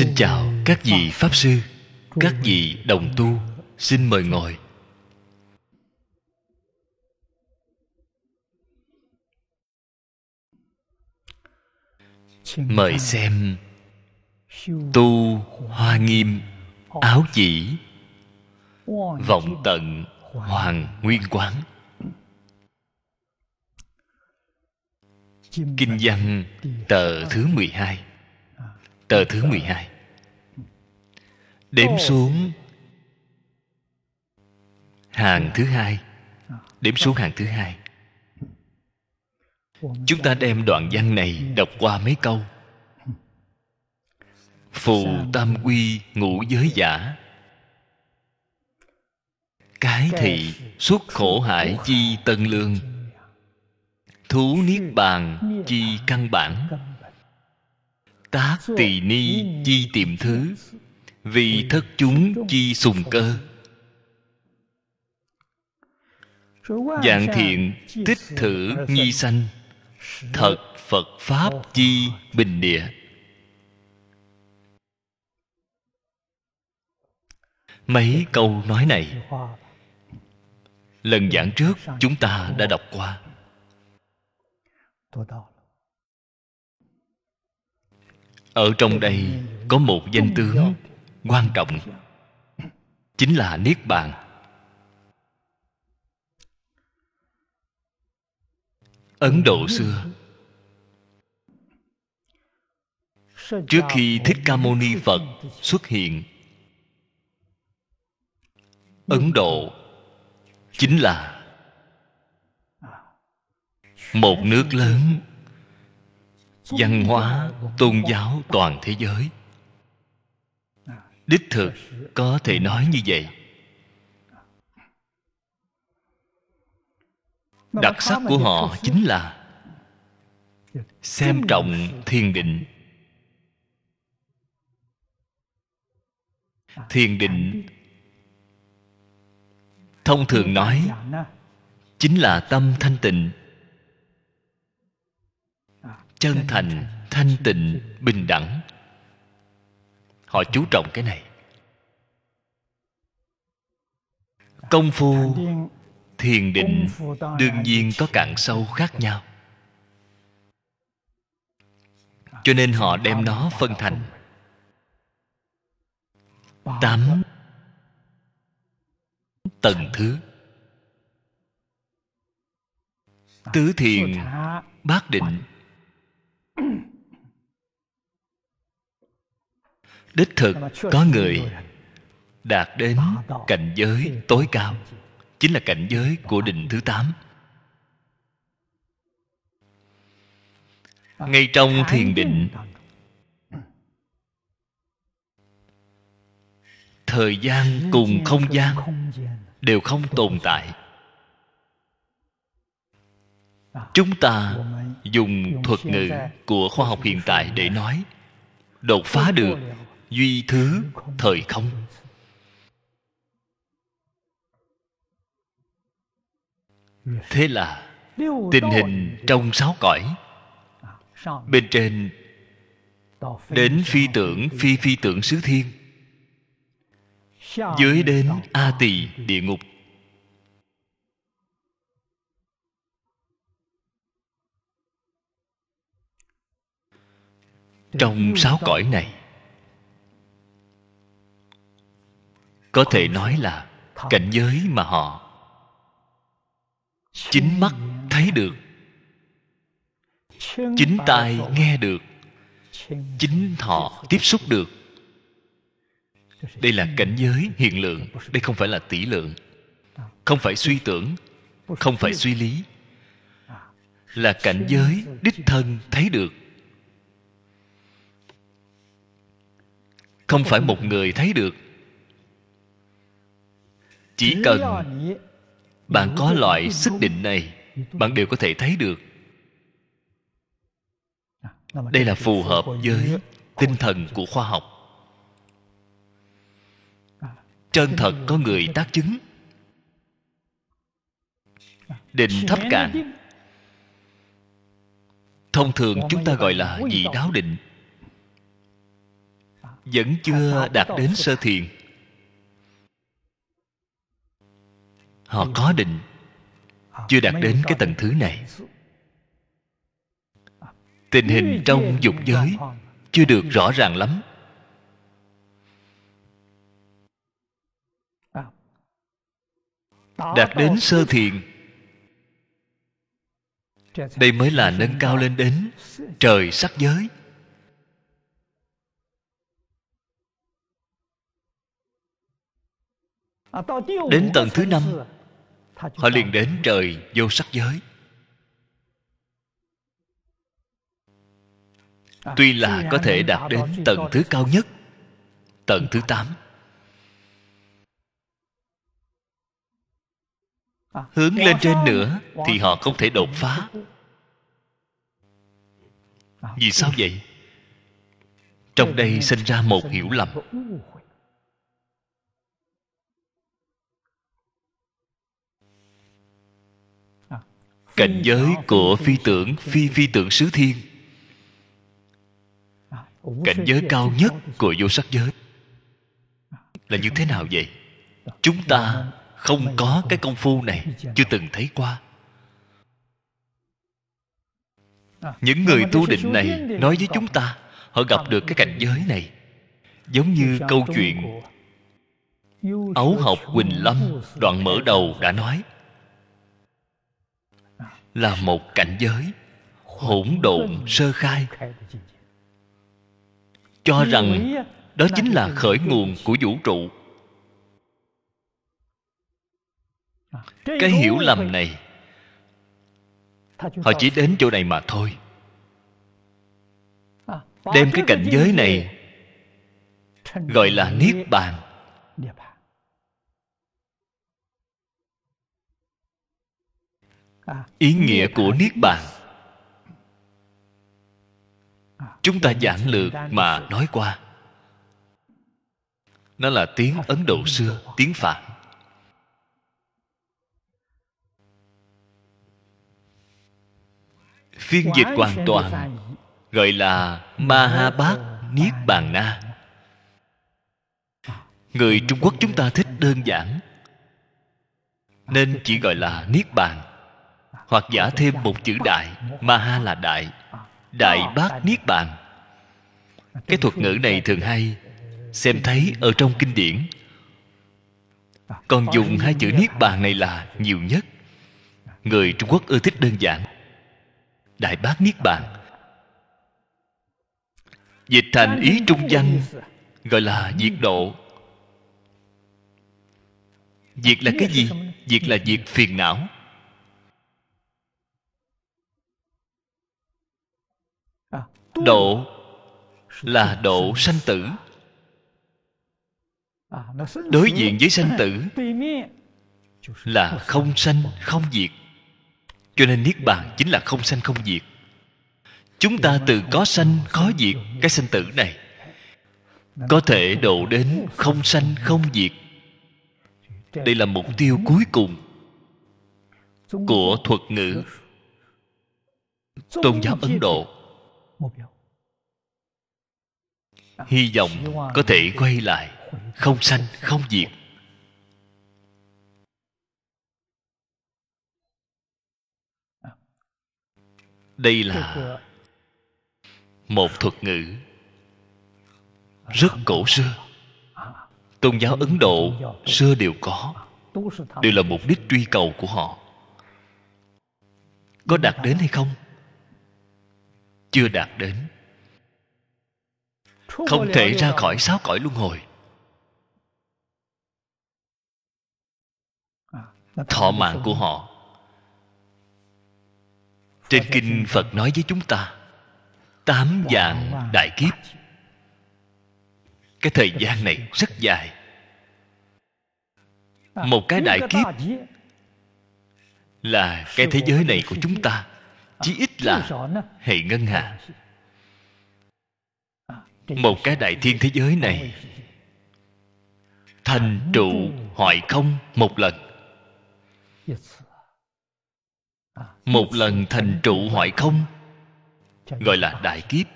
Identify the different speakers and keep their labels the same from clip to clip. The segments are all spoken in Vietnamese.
Speaker 1: xin chào các vị pháp sư các vị đồng tu xin mời ngồi mời xem tu hoa nghiêm áo chỉ vọng tận hoàng nguyên quán kinh văn tờ thứ 12 à, tờ thứ 12 đếm xuống hàng thứ hai đếm xuống hàng thứ hai chúng ta đem đoạn văn này đọc qua mấy câu phù tam quy ngũ giới giả cái thị xuất khổ hải chi tân lương thú niết bàn chi căn bản tác tỳ ni chi tìm thứ vì thất chúng chi sùng cơ
Speaker 2: dạng thiện tích thử nhi
Speaker 1: sanh thật phật pháp chi bình địa mấy câu nói này lần giảng trước chúng ta đã đọc qua ở trong đây có một danh tướng quan trọng chính là niết bàn ấn độ xưa trước khi thích ca mâu ni phật xuất hiện ấn độ chính là một nước lớn văn hóa tôn giáo toàn thế giới đích thực có thể nói như vậy đặc sắc của họ chính là xem trọng thiền định thiền định thông thường nói chính là tâm thanh tịnh chân thành thanh tịnh bình đẳng họ chú trọng cái này công phu thiền định đương nhiên có cạn sâu khác nhau cho nên họ đem nó phân thành tám tầng thứ tứ thiền bát định đích thực có người đạt đến cảnh giới tối cao chính là cảnh giới của định thứ tám vâng. ngay trong thiền định thời gian cùng không gian đều không tồn tại vâng. chúng ta dùng thuật ngữ của khoa học hiện tại để nói đột phá được duy thứ thời không thế là tình hình trong sáu cõi bên trên đến phi tưởng phi phi tưởng xứ thiên dưới đến a tỳ địa ngục trong sáu cõi này có thể nói là cảnh giới mà họ chính mắt thấy được chính tai nghe được chính họ tiếp xúc được đây là cảnh giới hiện lượng đây không phải là tỷ lượng không phải suy tưởng không phải suy lý là cảnh giới đích thân thấy được không phải một người thấy được chỉ cần bạn có loại sức định này bạn đều có thể thấy được à, đây là phù hợp với tinh thần của khoa học à, chân thật có người tác chứng à, định thấp cạn thông thường chúng ta gọi là vị đáo định vẫn chưa đạt đến sơ thiền họ có định chưa đạt đến cái tầng thứ này tình hình trong dục giới chưa được rõ ràng lắm đạt đến sơ thiền đây mới là nâng cao lên đến trời sắc giới
Speaker 2: đến tầng thứ năm họ liền
Speaker 1: đến trời vô sắc giới à, tuy là có thể đạt đến tầng thứ cao nhất tầng thứ tám
Speaker 2: à, hướng lên trên nữa thì họ
Speaker 1: không thể đột phá vì à, sao vậy trong đây sinh ra một hiểu lầm cảnh giới của phi tưởng phi phi tưởng xứ thiên à, cảnh giới cao nhất của vô sắc giới là như thế nào vậy chúng dạ, ta dạ, dạ. không có cái công phu này chưa từng thấy qua
Speaker 2: à, những người tu định này nói với chúng
Speaker 1: ta họ gặp à, được cái cảnh giới này giống như câu chuyện ấu học quỳnh lâm đoạn mở đầu đã nói là một cảnh giới hỗn độn sơ khai
Speaker 2: cho rằng
Speaker 1: đó chính là khởi nguồn của vũ trụ cái hiểu lầm này họ chỉ đến chỗ này mà thôi đem cái cảnh giới này gọi là niết bàn ý nghĩa của niết bàn à, chúng ta giản lược mà nói qua nó là tiếng ấn độ xưa tiếng phạn phiên dịch hoàn toàn gọi là mahabhat niết bàn na người trung quốc chúng ta thích đơn giản nên chỉ gọi là niết bàn hoặc giả thêm một chữ đại maha là đại đại bát niết bàn cái thuật ngữ này thường hay xem thấy ở trong kinh điển còn dùng hai chữ niết bàn này là nhiều nhất người trung quốc ưa thích đơn giản đại bát niết bàn dịch thành ý trung văn gọi là diệt độ diệt là cái gì diệt là diệt phiền não độ là độ sanh tử
Speaker 2: đối diện với sanh tử
Speaker 1: là không sanh không diệt cho nên niết bàn chính là không sanh không diệt chúng ta từ có sanh có diệt cái sanh tử này có thể độ đến không sanh không diệt đây là mục tiêu cuối cùng của thuật ngữ tôn giáo ấn độ hy vọng có thể quay lại không sanh không diệt đây là một thuật ngữ rất cổ xưa tôn giáo ấn độ xưa đều có đều là mục đích truy cầu của họ có đạt đến hay không chưa đạt đến không thể ra khỏi sáu cõi luân hồi
Speaker 2: à, thọ mạng của
Speaker 1: họ trên kinh phật nói với chúng ta tám dạng đại kiếp cái thời gian này rất dài à, một cái đại kiếp là cái thế giới này của chúng ta chỉ à, ít là hệ ngân hà một cái đại thiên thế giới này thành trụ hoại không một lần một lần thành trụ hoại không gọi là đại kiếp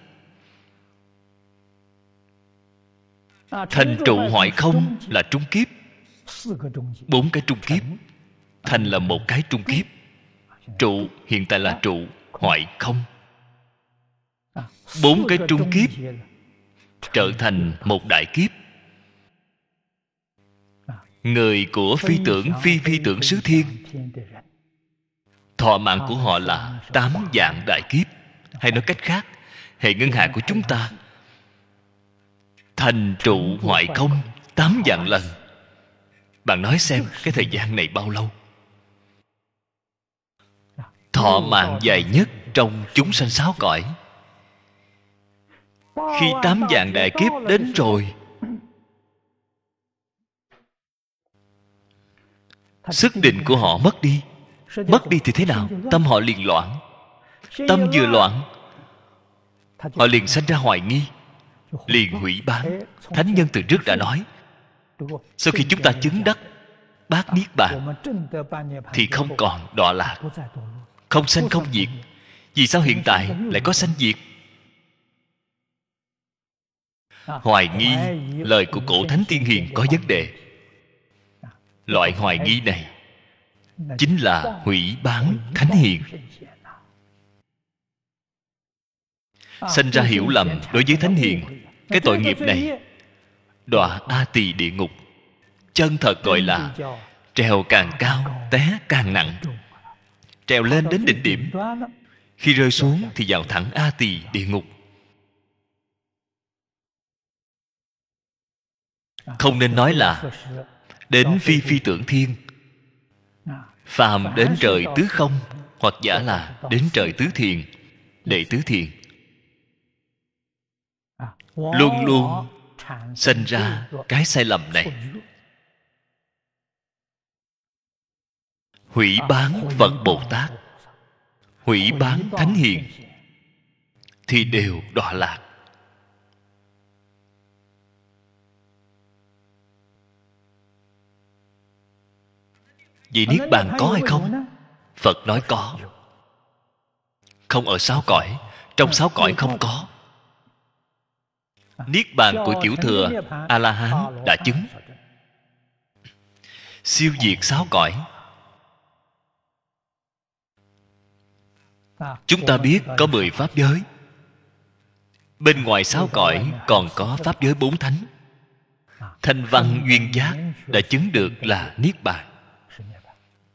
Speaker 1: thành trụ hoại không là trung kiếp bốn cái trung kiếp thành là một cái trung kiếp trụ hiện tại là trụ hoại không bốn cái trung kiếp trở thành một đại kiếp người của phi tưởng phi phi tưởng sứ thiên thọ mạng của họ là tám dạng đại kiếp hay nói cách khác hệ ngân hà của chúng ta thành trụ hoại không tám dạng lần bạn nói xem cái thời gian này bao lâu thọ mạng dài nhất trong chúng sanh sáu cõi
Speaker 2: khi tám dạng đại kiếp đến rồi
Speaker 1: sức định của họ mất đi mất đi thì thế nào tâm họ liền loạn tâm vừa loạn họ liền sanh ra hoài nghi liền hủy bán thánh nhân từ trước đã nói sau khi chúng ta chứng đắc bát niết bàn
Speaker 2: thì không còn
Speaker 1: đọa lạc không sanh không diệt vì sao hiện tại lại có sanh diệt À, hoài nghi lời của cổ thánh tiên hiền có vấn đề loại hoài nghi này
Speaker 2: chính là
Speaker 1: hủy bán thánh hiền sinh à, ra hiểu lầm đối với thánh hiền cái tội nghiệp này đọa a tỳ địa ngục chân thật gọi là trèo càng cao té càng nặng trèo lên đến đỉnh điểm khi rơi xuống thì vào thẳng a tỳ địa ngục không nên nói là đến phi phi tưởng thiên phàm đến trời tứ không hoặc giả là đến trời tứ thiền đệ tứ thiền
Speaker 2: luôn luôn sinh ra cái sai lầm này
Speaker 1: hủy bán phật bồ tát hủy bán thánh hiền thì đều đọa lạc Vì Niết Bàn có hay không? Phật nói có Không ở sáu cõi Trong à, sáu cõi không có Niết Bàn của Tiểu Thừa A-la-hán đã chứng Siêu diệt sáu cõi Chúng ta biết có mười pháp giới Bên ngoài sáu cõi còn có pháp giới bốn thánh à, Thanh văn duyên giác đã chứng được là Niết Bàn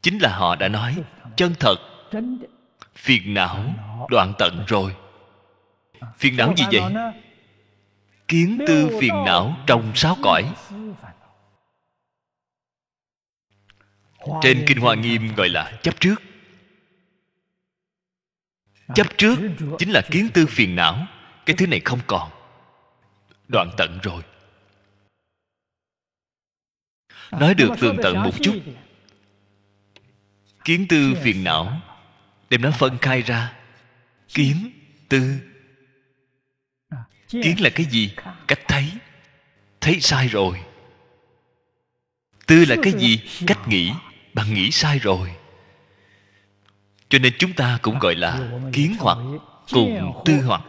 Speaker 1: chính là họ đã nói chân thật phiền não đoạn tận rồi phiền não gì vậy kiến tư phiền não trong sáu cõi trên kinh hoa nghiêm gọi là chấp trước chấp trước chính là kiến tư phiền não cái thứ này không còn đoạn tận rồi nói được tường tận một chút kiến tư phiền não đem nó phân khai ra kiến tư à, kiến là cái gì cách thấy thấy sai rồi tư là cái gì cách nghĩ bạn nghĩ sai rồi cho nên chúng ta cũng gọi là kiến hoặc cùng tư hoặc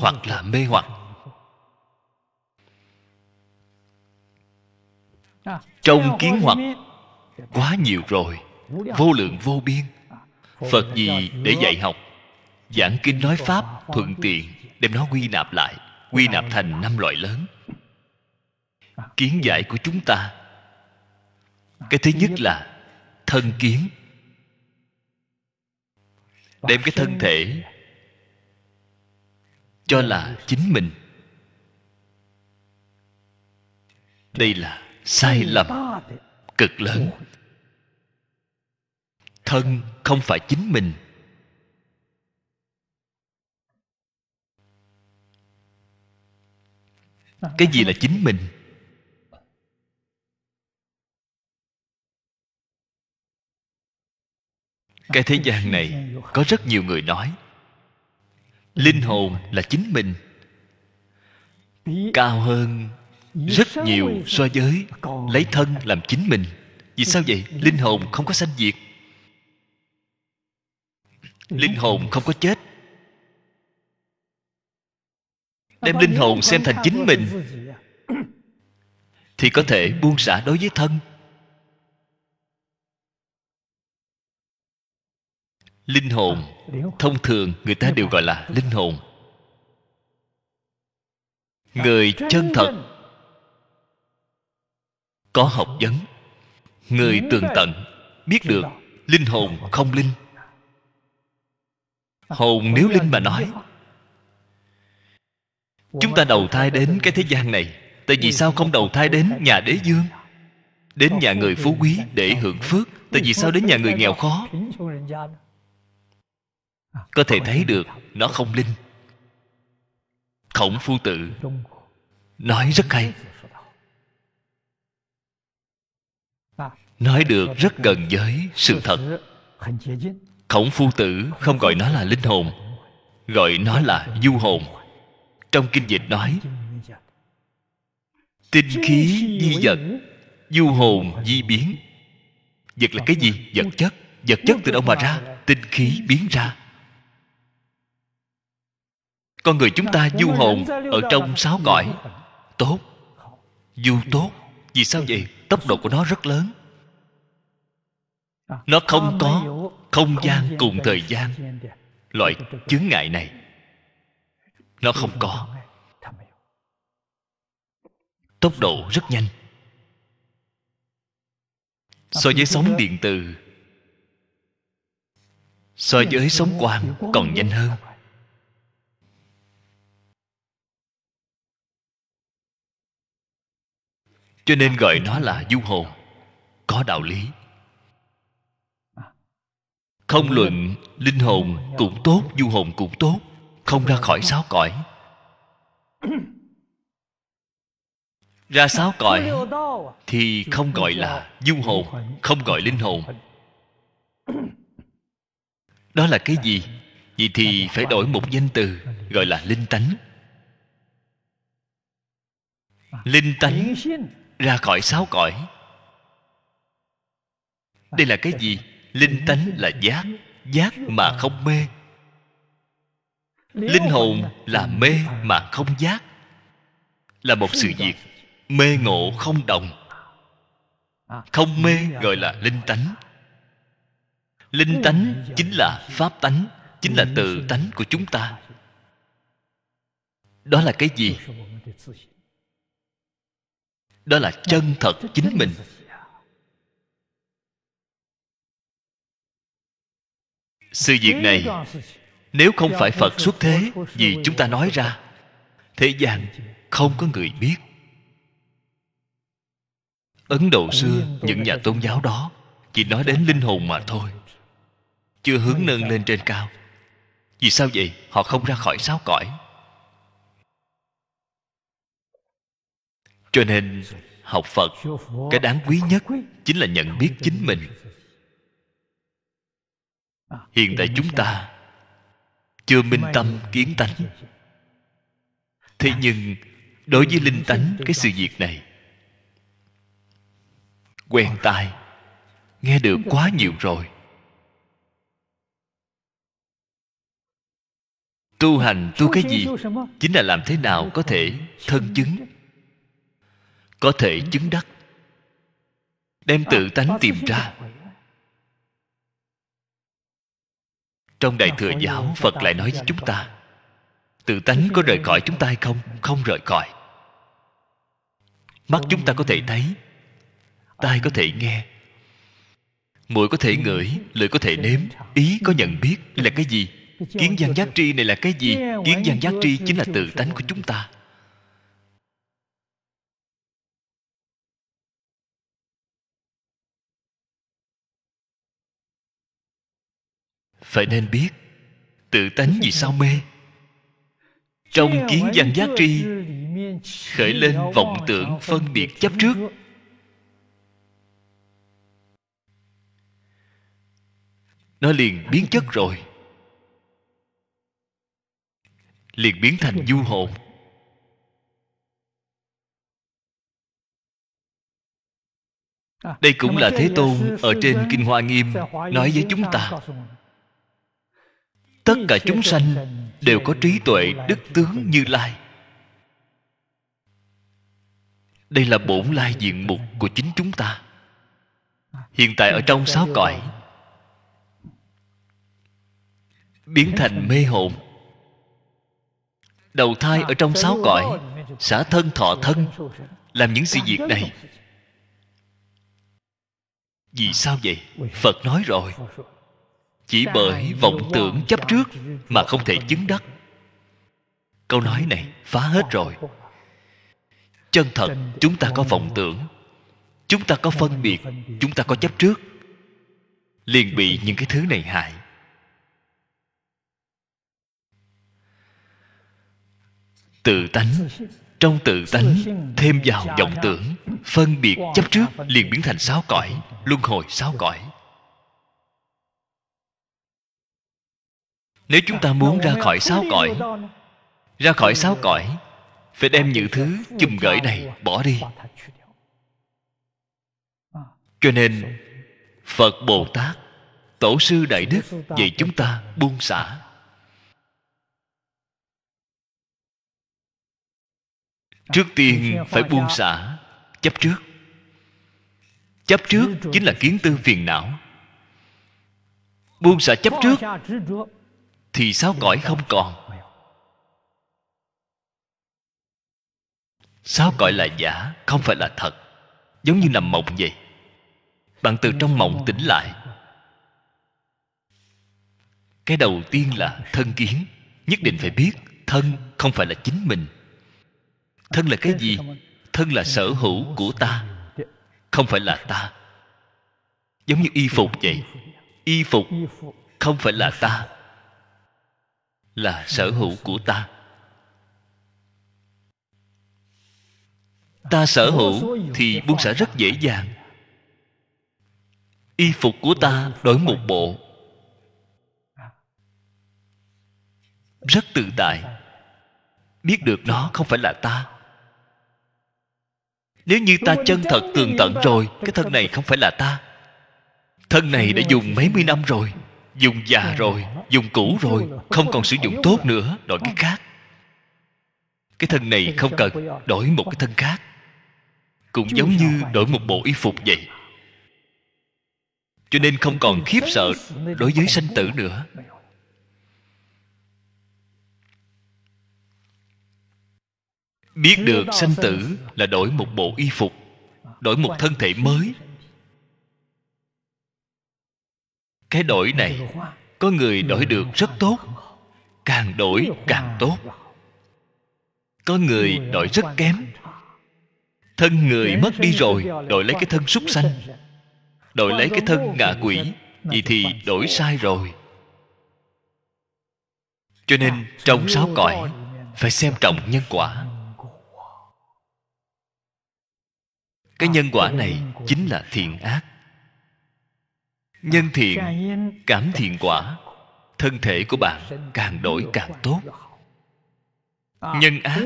Speaker 1: hoặc là mê hoặc à, trong kiến hoặc quá nhiều rồi vô lượng vô biên phật gì để dạy học giảng kinh nói pháp thuận tiện đem nó quy nạp lại quy nạp thành năm loại lớn kiến giải của chúng ta cái thứ nhất là thân kiến đem cái thân thể cho là chính mình đây là sai lầm cực lớn thân không phải chính mình cái gì là chính mình cái thế gian này có rất nhiều người nói linh hồn là chính mình cao hơn
Speaker 2: rất nhiều so
Speaker 1: với lấy thân làm chính mình vì sao vậy linh hồn không có sanh diệt linh hồn không có chết đem linh hồn xem thành chính mình thì có thể buông xả đối với thân linh hồn à, thông thường người ta đều gọi là linh hồn dạ. người chân thật có học vấn người tường tận biết được linh hồn dạ. không linh hồn nếu linh mà nói chúng ta đầu thai đến cái thế gian này tại vì sao không đầu thai đến nhà đế dương đến nhà người phú quý để hưởng phước tại vì sao đến nhà người nghèo khó có thể thấy được nó không linh khổng phu Tử nói rất hay nói được rất gần với sự thật khổng phu tử không gọi nó là linh hồn gọi nó là du hồn trong kinh dịch nói tinh khí di vật du hồn di biến vật là cái gì vật chất vật chất từ đâu mà ra tinh khí biến ra con người chúng ta du hồn ở trong sáu cõi tốt du tốt vì sao vậy tốc độ của nó rất lớn nó không có không gian cùng thời gian loại chướng ngại này nó không có tốc độ rất nhanh so với sóng điện từ so với sóng quang còn nhanh hơn cho nên gọi nó là du hồn có đạo lý không luận linh hồn cũng tốt du hồn cũng tốt không ra khỏi sáu cõi ra sáu cõi thì không gọi là du hồn không gọi linh hồn đó là cái gì vậy thì phải đổi một danh từ gọi là linh tánh linh tánh ra khỏi sáu cõi đây là cái gì linh tánh là giác giác mà không mê
Speaker 2: linh hồn
Speaker 1: là mê mà không giác là một sự việc mê ngộ không đồng không mê gọi là linh tánh linh tánh chính là pháp tánh chính là tự tánh của chúng ta đó là cái gì đó là chân thật chính mình sự việc này nếu không phải phật xuất thế vì chúng ta nói ra thế gian không có người biết ấn độ xưa những nhà tôn giáo đó chỉ nói đến linh hồn mà thôi chưa hướng nâng lên trên cao vì sao vậy họ không ra khỏi sáu cõi cho nên học phật cái đáng quý nhất chính là nhận biết chính mình hiện tại chúng ta chưa minh tâm kiến tánh thế nhưng đối với linh tánh cái sự việc này quen tai nghe được quá nhiều rồi tu hành tu cái gì chính là làm thế nào có thể thân chứng có thể chứng đắc đem tự tánh tìm ra trong đại thừa giáo phật lại nói với chúng ta tự tánh có rời khỏi chúng ta hay không không rời khỏi mắt ờ. chúng ta có thể thấy tai có thể nghe mũi có thể ngửi lưỡi có thể nếm ý có nhận biết là cái gì kiến văn giác tri này là cái gì kiến văn giác tri chính là tự tánh của chúng ta phải nên biết tự tánh vì sao mê trong kiến văn giác tri
Speaker 2: khởi lên vọng tưởng phân biệt
Speaker 1: chấp trước nó liền biến chất rồi liền biến thành du hồn
Speaker 2: à, đây cũng là thế tôn ở trên kinh hoa nghiêm nói với chúng ta
Speaker 1: tất cả chúng sanh đều có trí tuệ đức tướng như lai đây là bổn lai diện mục của chính chúng ta hiện tại ở trong sáu cõi biến thành mê hồn đầu thai ở trong sáu cõi xả thân thọ thân làm những sự việc này vì sao vậy phật nói rồi chỉ bởi vọng tưởng chấp trước mà không thể chứng đắc câu nói này phá hết rồi chân thật chúng ta có vọng tưởng chúng ta có phân biệt chúng ta có chấp trước liền bị những cái thứ này hại tự tánh trong tự tánh thêm vào vọng tưởng phân biệt chấp trước liền biến thành sáu cõi luân hồi sáu cõi nếu chúng ta muốn ra khỏi sáu cõi ra khỏi sáu cõi phải đem những thứ chùm gợi này bỏ đi cho nên phật bồ tát tổ sư đại đức dạy chúng ta buông xả trước tiên phải buông xả chấp trước chấp trước chính là kiến tư phiền não buông xả chấp trước thì sao cõi không còn sao cõi là giả không phải là thật giống như nằm mộng vậy bạn từ trong mộng tỉnh lại cái đầu tiên là thân kiến nhất định phải biết thân không phải là chính mình thân là cái gì thân là sở hữu của ta không phải là ta giống như y phục vậy y phục không phải là ta là sở hữu của ta ta sở hữu thì buông xả rất dễ dàng y phục của ta đổi một bộ rất tự tại biết được nó không phải là ta nếu như ta chân thật tường tận rồi cái thân này không phải là ta thân này đã dùng mấy mươi năm rồi dùng già ờ. rồi dùng cũ rồi không còn sử dụng tốt nữa đổi cái khác cái thân này không cần đổi một cái thân khác cũng giống như đổi một bộ y phục vậy cho nên không còn khiếp sợ đối với sanh tử nữa biết được sanh tử là đổi một bộ y phục đổi một thân thể mới cái đổi này có người đổi được rất tốt càng đổi càng tốt có người đổi rất kém thân người mất đi rồi đổi lấy cái thân súc sanh đổi lấy cái thân ngạ quỷ vì thì đổi sai rồi cho nên trong sáu cõi phải xem trọng nhân quả cái nhân quả này chính là thiện ác nhân thiện cảm thiện quả thân thể của bạn càng đổi càng tốt nhân ác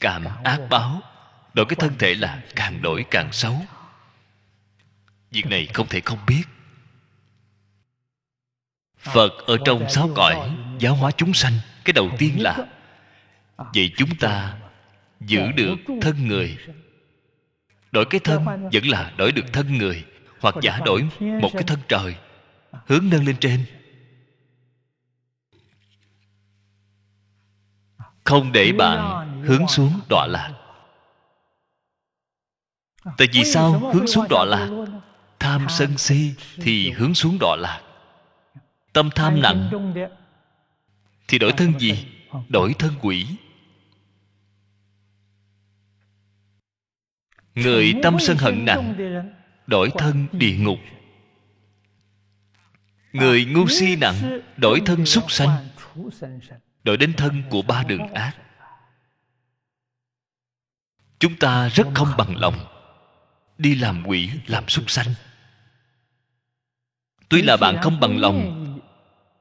Speaker 1: cảm ác báo đổi cái thân thể là càng đổi càng xấu việc này không thể không biết à, phật ở trong sáu cõi giáo hóa chúng sanh cái đầu tiên là à, vậy chúng ta giữ được thân người đổi cái thân vẫn là đổi được thân người hoặc giả đổi một cái thân trời hướng nâng lên trên không để bạn hướng xuống đọa lạc tại vì sao hướng xuống đọa lạc tham sân si thì hướng xuống đọa lạc tâm tham nặng thì đổi thân gì đổi thân quỷ người tâm sân hận nặng đổi thân ừ. địa ngục người ngu si nặng đổi thân súc sanh đổi đến thân của ba đường ác chúng ta rất không bằng lòng đi làm quỷ làm súc sanh tuy là bạn không bằng lòng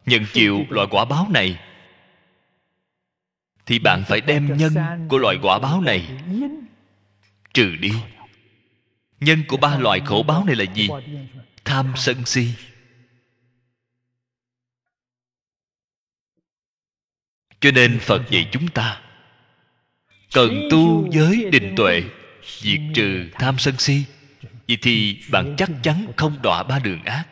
Speaker 1: nhận chịu loại quả báo này thì bạn phải đem nhân của loại quả báo này trừ đi nhân của ba loại khổ báo này là gì tham sân si cho nên phật dạy chúng ta cần tu giới định tuệ diệt trừ tham sân si vậy thì bạn chắc chắn không đọa ba đường ác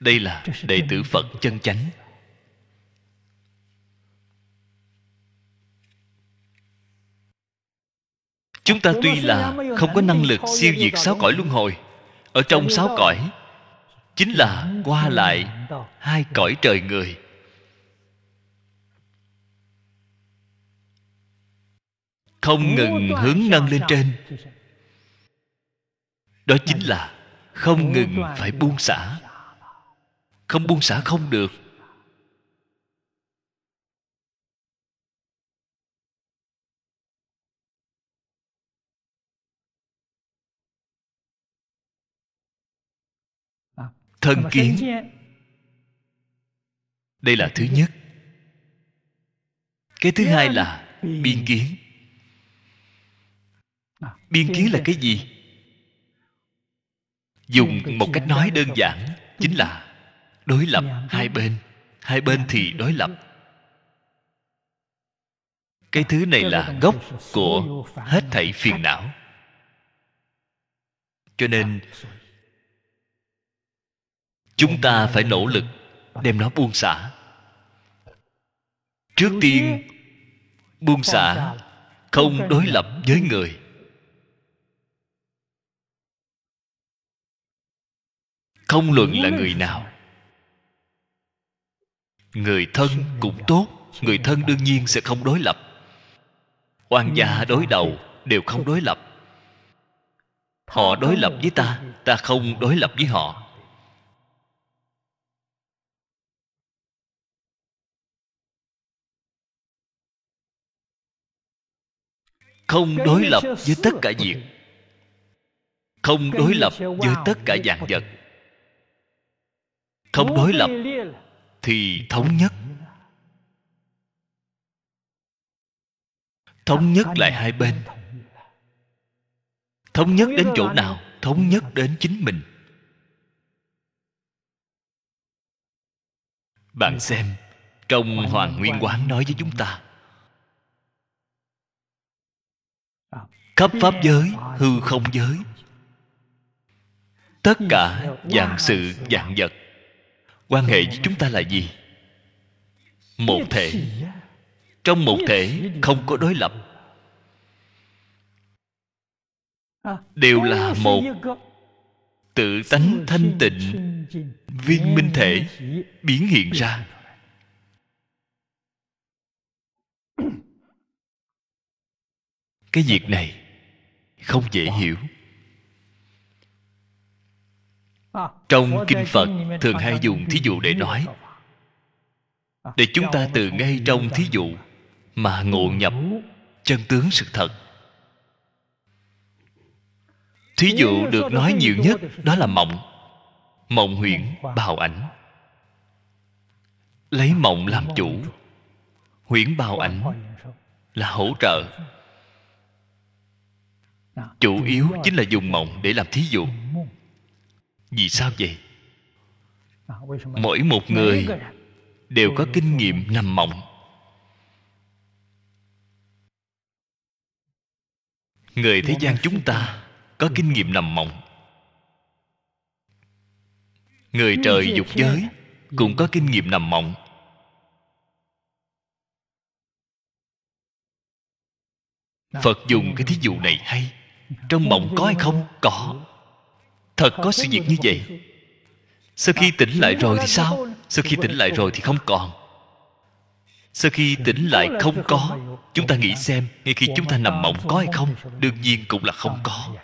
Speaker 1: đây là đệ tử phật chân chánh chúng ta tuy là không có năng lực siêu diệt sáu cõi luân hồi ở trong sáu cõi chính là qua lại hai cõi trời người không ngừng hướng nâng lên trên đó chính là không ngừng phải buông xả không buông xả không được thân kiến đây là thứ nhất cái thứ hai là biên kiến à, biên kiến là cái gì dùng một cách nói đơn giản chính là đối lập hai bên hai bên thì đối lập cái thứ này là gốc của hết thảy phiền não cho nên à, chúng ta phải nỗ lực đem nó buông xả trước tiên buông xả không đối lập với người không luận là người nào người thân cũng tốt người thân đương nhiên sẽ không đối lập quan gia đối đầu đều không đối lập họ đối lập với ta ta không đối lập với họ không đối lập với tất cả việc không đối lập với tất cả dạng vật không đối lập thì thống nhất thống nhất lại hai bên thống nhất đến chỗ nào thống nhất đến chính mình bạn xem trong hoàng nguyên quán nói với chúng ta
Speaker 2: khắp pháp giới
Speaker 1: hư không giới tất cả dạng sự dạng vật quan hệ với chúng ta là gì một thể trong một thể không có đối lập
Speaker 2: đều là một
Speaker 1: tự tánh thanh tịnh viên minh thể biến hiện ra cái việc này không dễ ờ. hiểu à, trong kinh phật thường hay dùng thí dụ để nói à, để chúng ta từ ngay trong thí dụ mà ngộ nhập chân tướng sự thật thí dụ được nói nhiều nhất đó là mộng mộng huyễn bào ảnh lấy mộng làm chủ huyễn bào ảnh là hỗ trợ chủ yếu chính là dùng mộng để làm thí dụ vì sao vậy
Speaker 2: mỗi một người
Speaker 1: đều có kinh nghiệm nằm mộng người thế gian chúng ta có kinh nghiệm nằm mộng người trời dục giới cũng có kinh nghiệm nằm mộng phật dùng cái thí dụ này hay trong mộng có hay không có thật có sự việc như vậy sau khi tỉnh lại rồi thì sao sau khi tỉnh lại rồi thì không còn sau khi tỉnh lại không có chúng ta nghĩ xem ngay khi chúng ta nằm mộng có hay không đương nhiên cũng là không có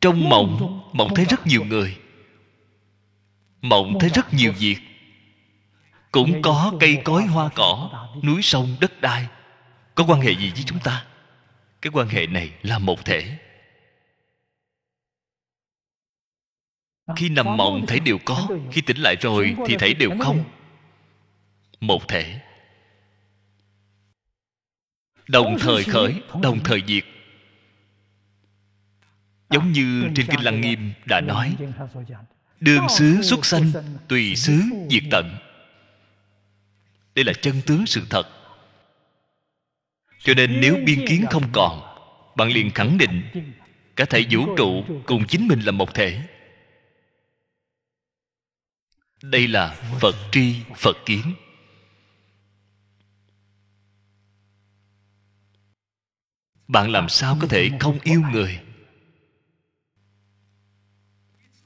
Speaker 1: trong mộng mộng thấy rất nhiều người mộng thấy rất nhiều việc cũng có cây cối hoa cỏ núi sông đất đai có quan hệ gì với chúng ta cái quan hệ này là một thể khi nằm mộng thấy đều có khi tỉnh lại rồi thì thấy đều không một thể đồng thời khởi đồng thời diệt à, giống như trên kinh lăng nghiêm đã nói
Speaker 2: đường xứ xuất sanh
Speaker 1: tùy xứ diệt tận đây là chân tướng sự thật cho nên nếu biên kiến không còn bạn liền khẳng định cả thể vũ trụ cùng chính mình là một thể đây là phật tri phật kiến bạn làm sao có thể không yêu người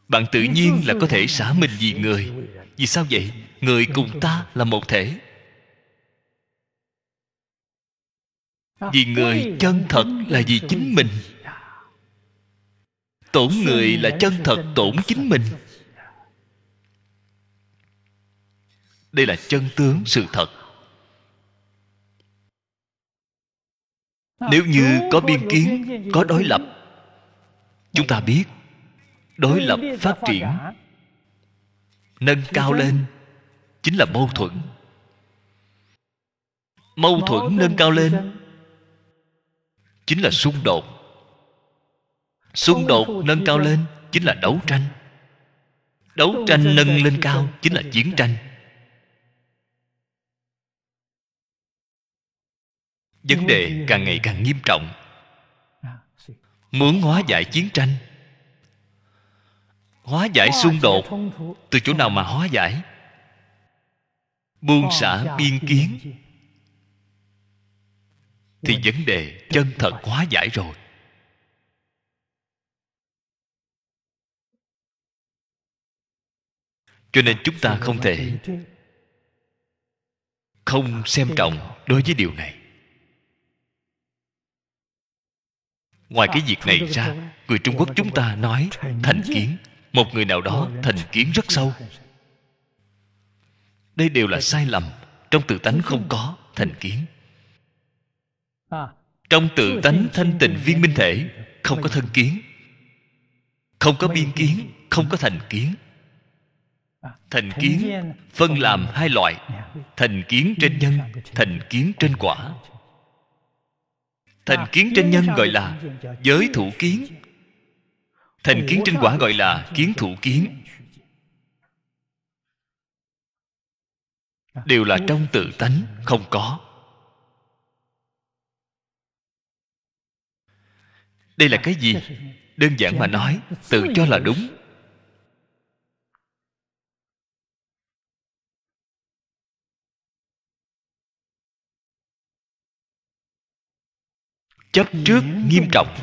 Speaker 1: bạn tự nhiên là có thể xả mình vì người vì sao vậy người cùng ta là một thể
Speaker 2: vì người chân thật là vì chính mình
Speaker 1: tổn người là chân thật tổn chính mình dạ. đây là chân tướng sự thật nếu như có biên kiến có đối lập chúng ta biết đối lập phát triển nâng cao lên chính là mâu thuẫn mâu thuẫn nâng cao lên chính là xung đột xung đột nâng cao lên chính là đấu tranh đấu tranh nâng lên cao chính là chiến tranh vấn đề càng ngày càng nghiêm trọng à, muốn hóa giải chiến tranh hóa giải xung đột từ chỗ nào mà hóa giải buông xả biên kiến thì vấn đề chân thật hóa giải rồi cho nên chúng ta không thể không xem trọng đối với điều này ngoài cái việc này ra người trung quốc chúng ta nói thành kiến một người nào đó thành kiến rất sâu đây đều là sai lầm trong tự tánh không có thành kiến À. trong tự tánh thanh tịnh viên minh thể không có thân kiến không có biên kiến không có thành kiến à, thành kiến phân làm hai loại thành kiến trên nhân thành kiến trên quả thành à, kiến trên nhân gọi là giới thủ kiến thành kiến trên quả gọi là kiến thủ kiến đều là trong tự tánh không có đây là cái gì đơn giản mà nói tự cho là đúng chấp trước nghiêm trọng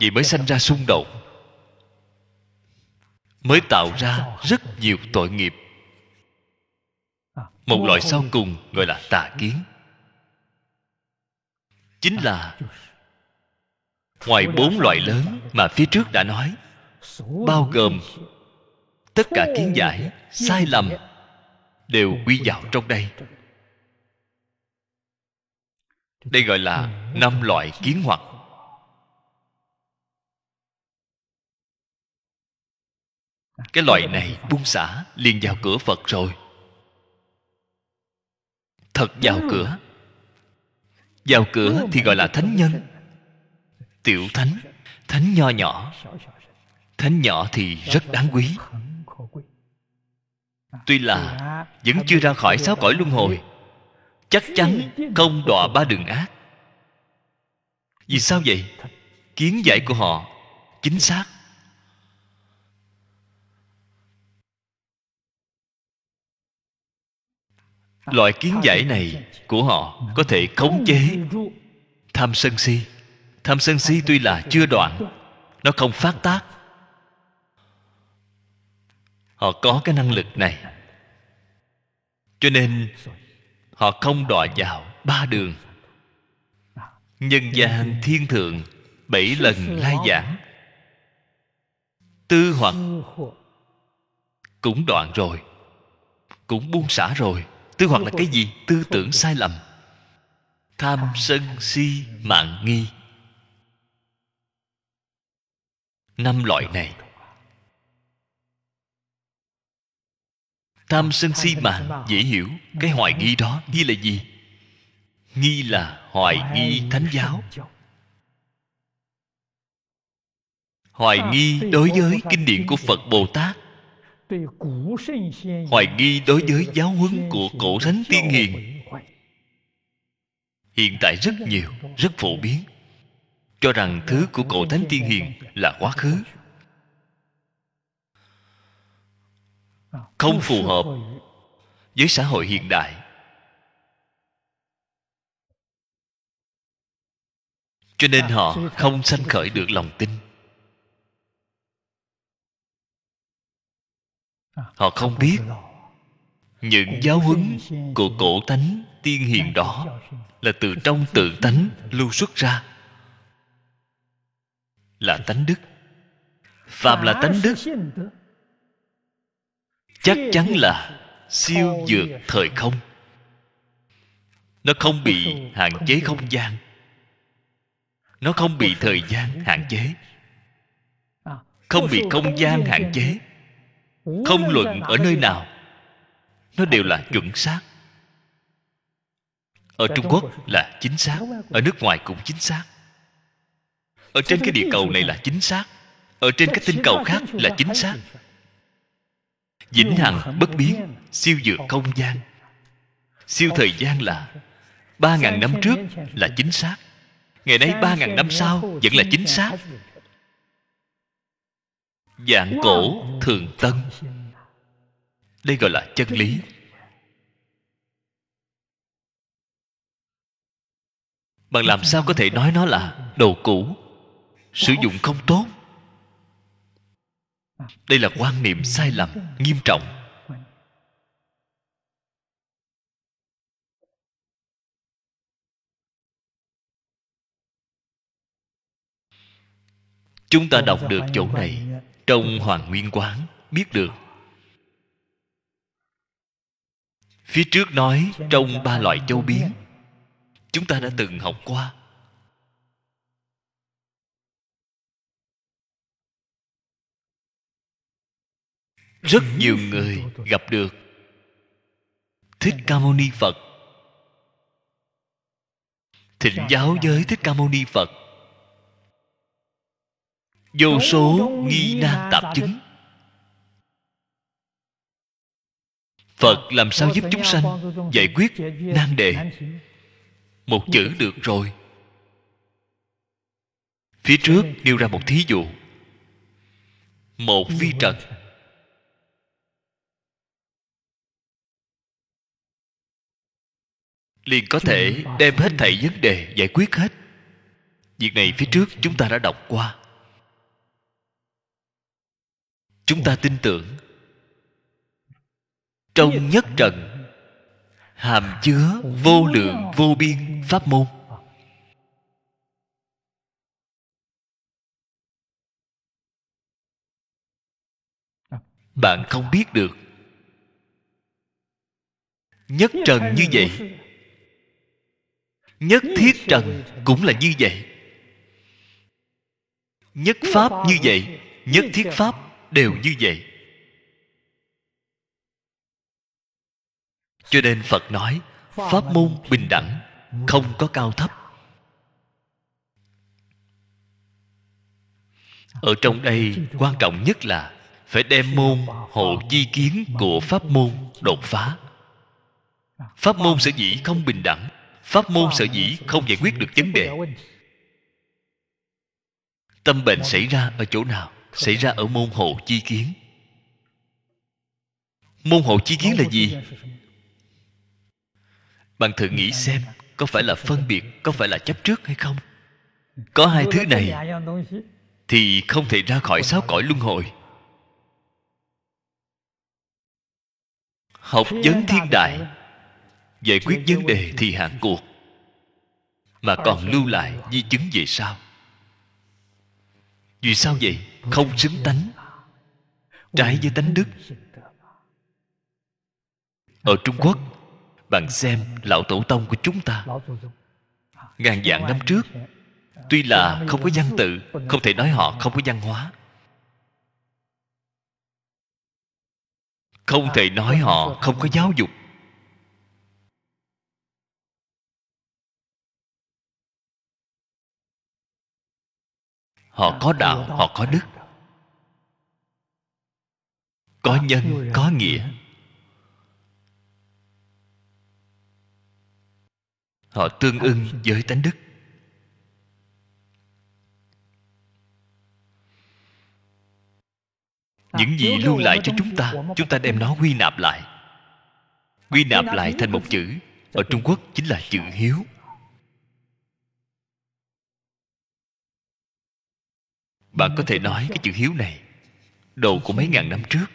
Speaker 1: vì mới sanh ra xung đột mới tạo ra rất nhiều tội nghiệp một loại sau cùng gọi là tà kiến chính là ngoài bốn loại lớn mà phía trước đã nói bao gồm tất cả kiến giải sai lầm đều quy vào trong đây đây gọi là năm loại kiến hoặc cái loại này buông xả liền vào cửa phật rồi thật vào cửa vào cửa thì gọi là thánh nhân tiểu thánh thánh nho nhỏ thánh nhỏ thì rất đáng quý tuy là vẫn chưa ra khỏi sáu cõi luân hồi chắc chắn không đọa ba đường ác vì sao vậy kiến giải của họ chính xác loại kiến giải này của họ có thể khống chế tham sân si tham sân si tuy là chưa đoạn nó không phát tác họ có cái năng lực này cho nên họ không đọa vào ba đường nhân gian thiên thượng bảy lần lai giảng tư hoặc cũng đoạn rồi cũng buông xả rồi tư hoặc là cái gì tư tưởng sai lầm tham à. sân si mạng nghi năm loại này tham sân si mạng dễ hiểu cái hoài nghi đó nghi là gì nghi là hoài nghi thánh giáo hoài nghi đối với kinh điển của phật bồ tát hoài nghi đối với giáo huấn của cổ thánh tiên hiền hiện tại rất nhiều rất phổ biến cho rằng thứ của cổ thánh tiên hiền là quá khứ không phù hợp với xã hội hiện đại cho nên họ không sanh khởi được lòng tin À, họ không biết những giáo huấn của cổ tánh tiên hiền đó là từ trong tự tánh lưu xuất ra là tánh đức phạm là tánh đức chắc chắn là siêu vượt thời không nó không bị hạn chế không gian nó không bị thời gian hạn chế
Speaker 2: à, không bị không gian hạn chế không luận ở nơi
Speaker 1: nào nó đều là chuẩn xác ở dạ, trung quốc là chính xác ở nước ngoài cũng chính xác ở trên cái địa cầu này là chính xác ở trên các tinh cầu khác là chính xác vĩnh hằng bất biến siêu vượt không gian siêu thời gian là ba ngàn năm trước là chính xác ngày nay ba ngàn năm sau vẫn là chính xác Dạng cổ thường tân Đây gọi là chân lý Bạn làm sao có thể nói nó là đồ cũ Sử dụng không tốt Đây là quan niệm sai lầm Nghiêm trọng Chúng ta đọc được chỗ này trong hoàng nguyên quán biết được phía trước nói trong ba loại châu biến chúng ta đã từng học qua rất nhiều người gặp được thích ca mâu ni phật thịnh giáo giới thích ca mâu ni phật vô số nghi nan tạp chứng phật ờ, làm sao giúp chúng sanh giải quyết nan đề một chữ được rồi phía trước nêu ra một thí dụ một vi trần liền có thể đem hết thảy vấn đề giải quyết hết việc này phía trước chúng ta đã đọc qua chúng ta tin tưởng trong nhất trận hàm chứa vô lượng vô biên pháp môn bạn không biết được nhất trần như vậy nhất thiết trần cũng là như vậy nhất pháp như vậy nhất thiết pháp đều như vậy cho nên phật nói pháp môn bình đẳng không có cao thấp ở trong đây quan trọng nhất là phải đem môn hộ di kiến của pháp môn đột phá pháp môn sở dĩ không bình đẳng pháp môn sở dĩ không giải quyết được vấn đề tâm bệnh xảy ra ở chỗ nào xảy ra ở môn hộ chi kiến môn hộ chi kiến là gì bạn thử nghĩ xem có phải là phân biệt có phải là chấp trước hay không có hai thứ này thì không thể ra khỏi sáu cõi luân hồi học vấn thiên đại giải quyết vấn đề thì hạn cuộc mà còn lưu lại di chứng về sau vì sao vậy không xứng tánh trái với tánh đức ở trung quốc bạn xem lão tổ tông của chúng ta ngàn vạn năm trước tuy là không có văn tự không thể nói họ không có văn hóa không thể nói họ không có giáo dục họ có đạo họ có đức có nhân à? có nghĩa họ tương ưng với tánh đức à, những gì lưu lại cho chúng ta chúng ta đem nó quy nạp lại quy nạp lại thành một chữ ở trung quốc chính là chữ hiếu bạn có thể nói cái chữ hiếu này đầu của mấy ngàn năm trước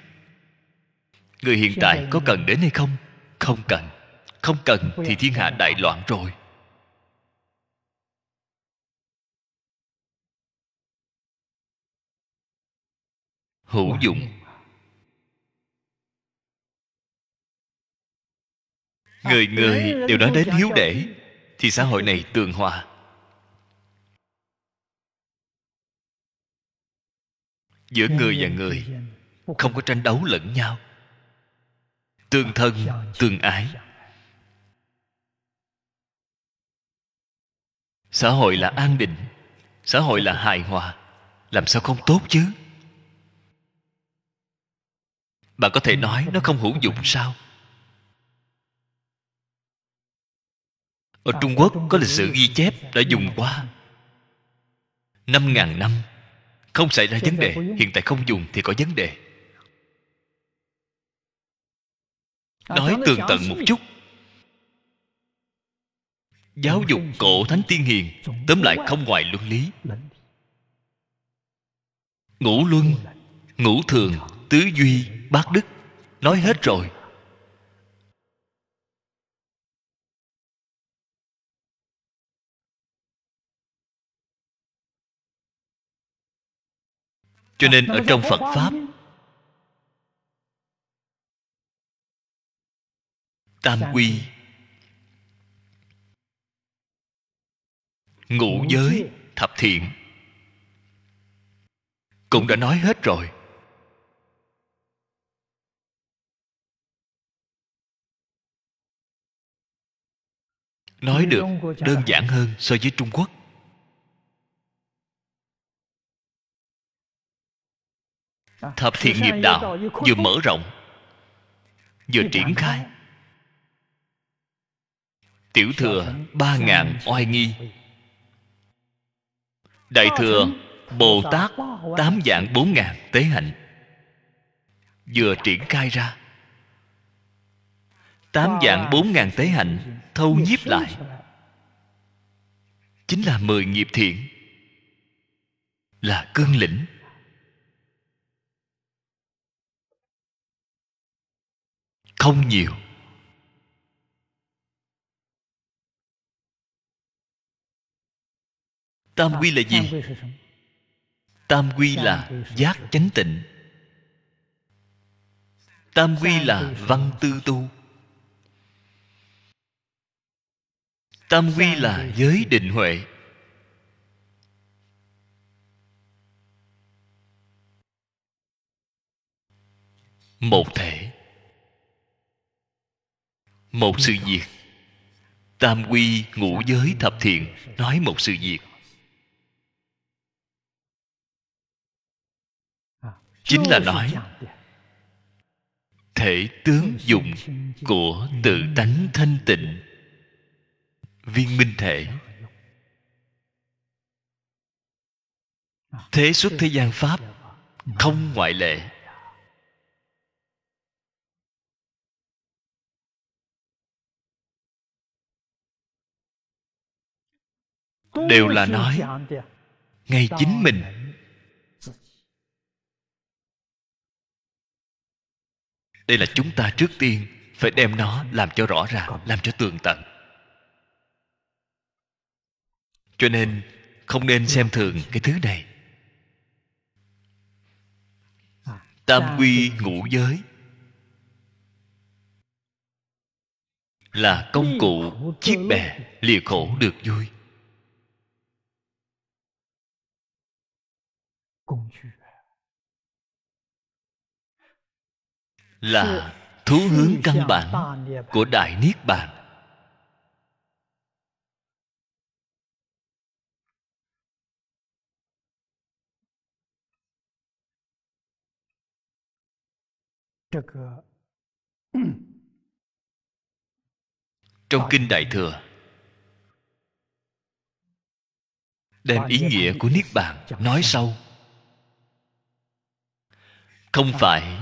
Speaker 1: người hiện tại có cần đến hay không không cần không cần thì thiên hạ đại loạn rồi hữu dụng à, người người đều nói đến hiếu để thì xã hội này tường hòa giữa người và người không có tranh đấu lẫn nhau tương thân tương ái xã hội là an định xã hội là hài hòa làm sao không tốt chứ bạn có thể nói nó không hữu dụng sao ở trung quốc có lịch sử ghi chép đã dùng qua năm ngàn năm không xảy ra vấn đề hiện tại không dùng thì có vấn đề nói tường tận một chút giáo dục cổ thánh tiên hiền tóm lại không ngoài luân lý ngũ luân ngũ thường tứ duy bát đức nói hết rồi
Speaker 2: cho nên ở trong phật pháp
Speaker 1: tam dạ quy ngũ vâng. giới thập thiện cũng đã nói hết rồi nói được đơn giản hơn so với trung quốc à, thập thiện nghiệp đạo vừa mở rộng vừa triển khai Tiểu thừa ba ngàn oai nghi Đại thừa Bồ Tát Tám dạng bốn ngàn tế hạnh Vừa triển khai ra Tám dạng bốn ngàn tế hạnh Thâu nhiếp lại Chính là mười nghiệp thiện Là cương lĩnh Không nhiều tam quy là gì tam quy là giác chánh tịnh tam quy là văn tư tu tam quy là giới định huệ một thể một sự việc tam quy ngũ giới thập thiện nói một sự việc chính là nói thể tướng dụng của tự tánh thanh tịnh viên minh thể à, thế xuất thế gian pháp không ngoại lệ
Speaker 2: đều là nói
Speaker 1: ngay chính mình đây là chúng ta trước tiên phải đem nó làm cho rõ ràng làm cho tường tận cho nên không nên xem thường cái thứ này à, tam quy ngũ giới là công cụ chiếc bè lìa khổ được vui là thú hướng căn bản của đại niết bàn
Speaker 2: ờ,
Speaker 1: trong kinh đại thừa đem ý nghĩa của niết bàn nói sâu không phải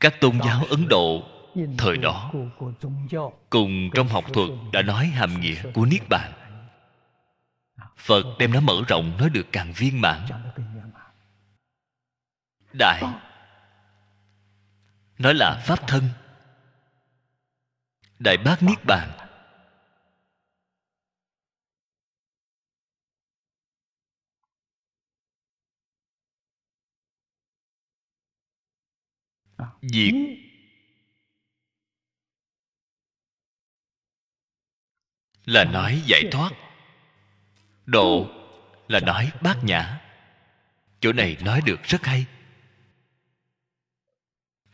Speaker 1: các tôn giáo ấn độ thời đó cùng trong học thuật đã nói hàm nghĩa của niết bàn phật đem nó mở rộng nói được càng viên mãn đại vâng. nói là pháp thân đại bác niết bàn diệt là nói giải thoát độ là nói bát nhã chỗ này nói được rất hay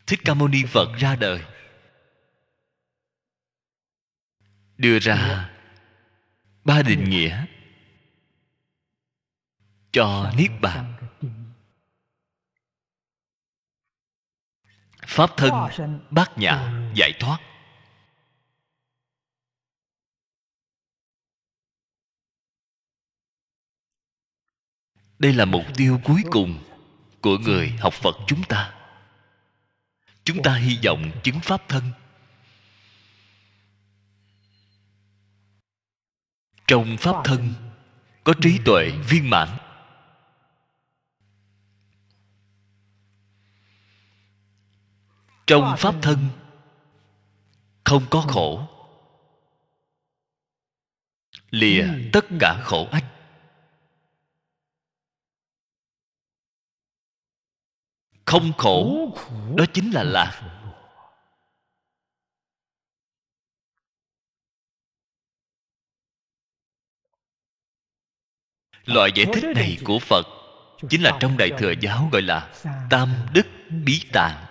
Speaker 1: thích ca mâu ni phật ra đời đưa ra ba định nghĩa cho niết bàn pháp thân bát nhã ừ. giải thoát đây là mục tiêu cuối cùng của người học phật chúng ta chúng ta hy vọng chứng pháp thân trong pháp thân có trí ừ. tuệ viên mãn trong pháp thân không có khổ lìa ừ. tất cả khổ ách không khổ đó chính là lạc loại giải thích này của phật chính là trong đại thừa giáo gọi là tam đức ừ. bí tạng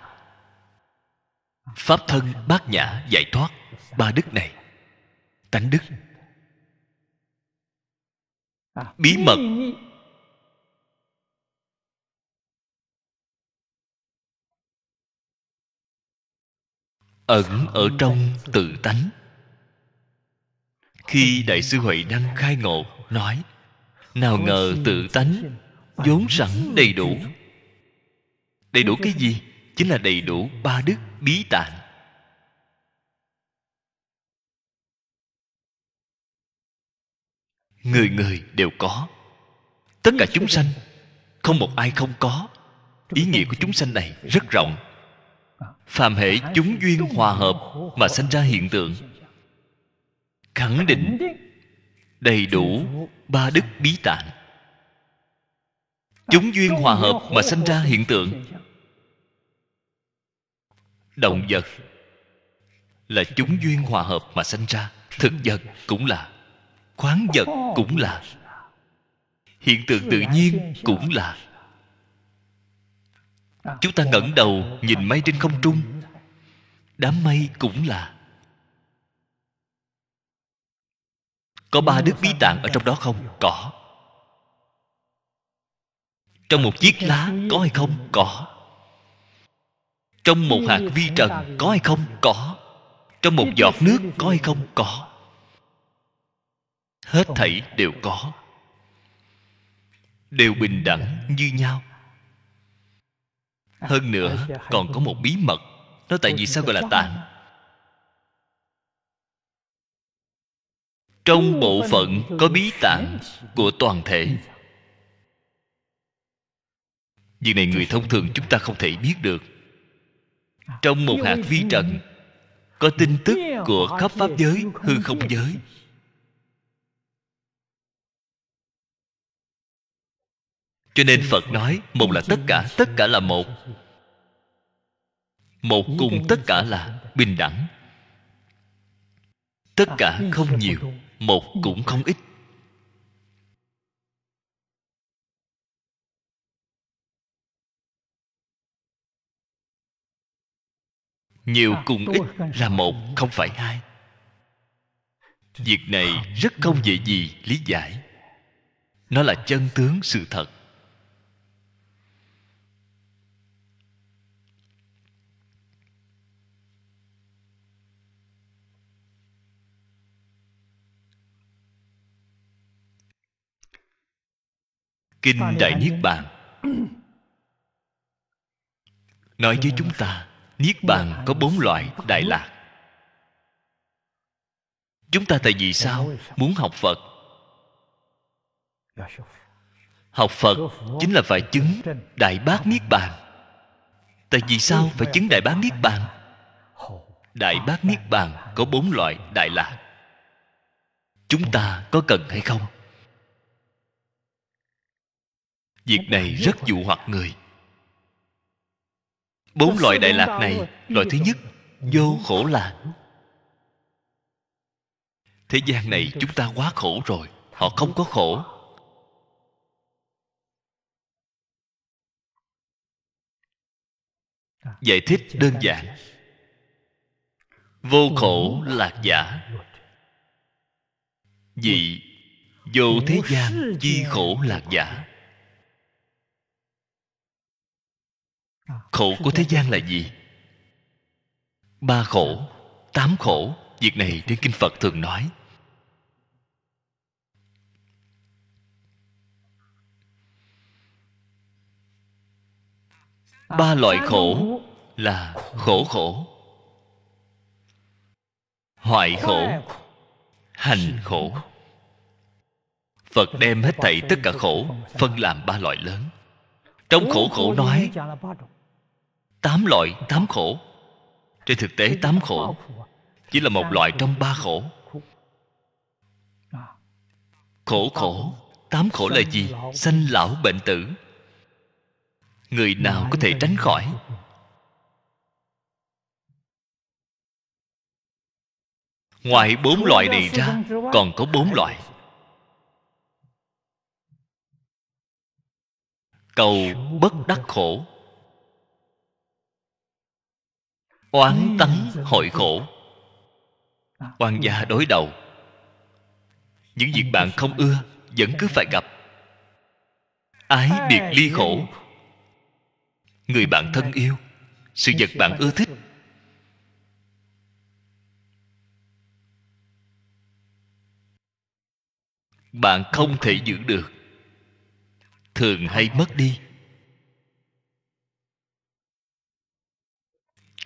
Speaker 1: pháp thân bát nhã giải thoát ba đức này tánh đức bí mật ẩn ở trong tự tánh khi đại sư huệ năng khai ngộ nói nào ngờ tự tánh vốn sẵn đầy đủ đầy đủ cái gì chính là đầy đủ ba đức bí tạng người người đều có tất cả chúng sanh không một ai không có ý nghĩa của chúng sanh này rất rộng phàm hệ chúng duyên hòa hợp mà sanh ra hiện tượng khẳng định đầy đủ ba đức bí tạng chúng duyên hòa hợp mà sanh ra hiện tượng động vật là chúng duyên hòa hợp mà sanh ra thực vật cũng là khoáng vật cũng là hiện tượng tự nhiên cũng là chúng ta ngẩng đầu nhìn mây trên không trung đám mây cũng là có ba đức bí tạng ở trong đó không có trong một chiếc lá có hay không có trong một hạt vi trần có hay không có trong một giọt nước có hay không có hết thảy đều có đều bình đẳng như nhau
Speaker 2: hơn nữa còn có
Speaker 1: một bí mật nó tại vì sao gọi là tạng trong bộ phận có bí tạng của toàn thể việc này người thông thường chúng ta không thể biết được trong một hạt vi trần có tin tức của khắp pháp giới hư không giới cho nên phật nói một là tất cả tất cả là một một cùng tất cả là bình đẳng tất cả không nhiều một cũng không ít nhiều à, cùng ít là một không phải hai việc này à. rất không dễ gì lý giải nó là chân tướng sự thật kinh đại niết bàn nói với chúng ta niết bàn có bốn loại đại lạc chúng ta tại vì sao muốn học phật học phật chính là phải chứng đại bác niết bàn tại vì sao phải chứng đại bác niết bàn đại bác niết bàn có bốn loại đại lạc chúng ta có cần hay không việc này rất dụ hoặc người bốn loại đại lạc này loại thứ nhất vô khổ lạc thế gian này chúng ta quá khổ rồi họ không có khổ à, giải thích đơn giản vô khổ lạc giả vì vô thế gian chi khổ lạc giả khổ của thế gian là gì ba khổ tám khổ việc này trên kinh phật thường nói ba loại khổ là khổ khổ hoại khổ hành khổ phật đem hết thảy tất cả khổ phân làm ba loại lớn trong khổ khổ nói tám loại tám khổ trên thực tế tám khổ chỉ là một loại trong ba khổ khổ khổ tám khổ là gì sanh lão bệnh tử người nào có thể tránh khỏi ngoài bốn loại này ra còn có bốn loại cầu bất đắc khổ oán tánh hội khổ à, oan ừ. gia đối đầu những việc bạn không ưa vẫn cứ phải gặp ái biệt ly khổ người bạn thân yêu sự vật bạn ưa thích bạn không thể giữ được thường hay mất đi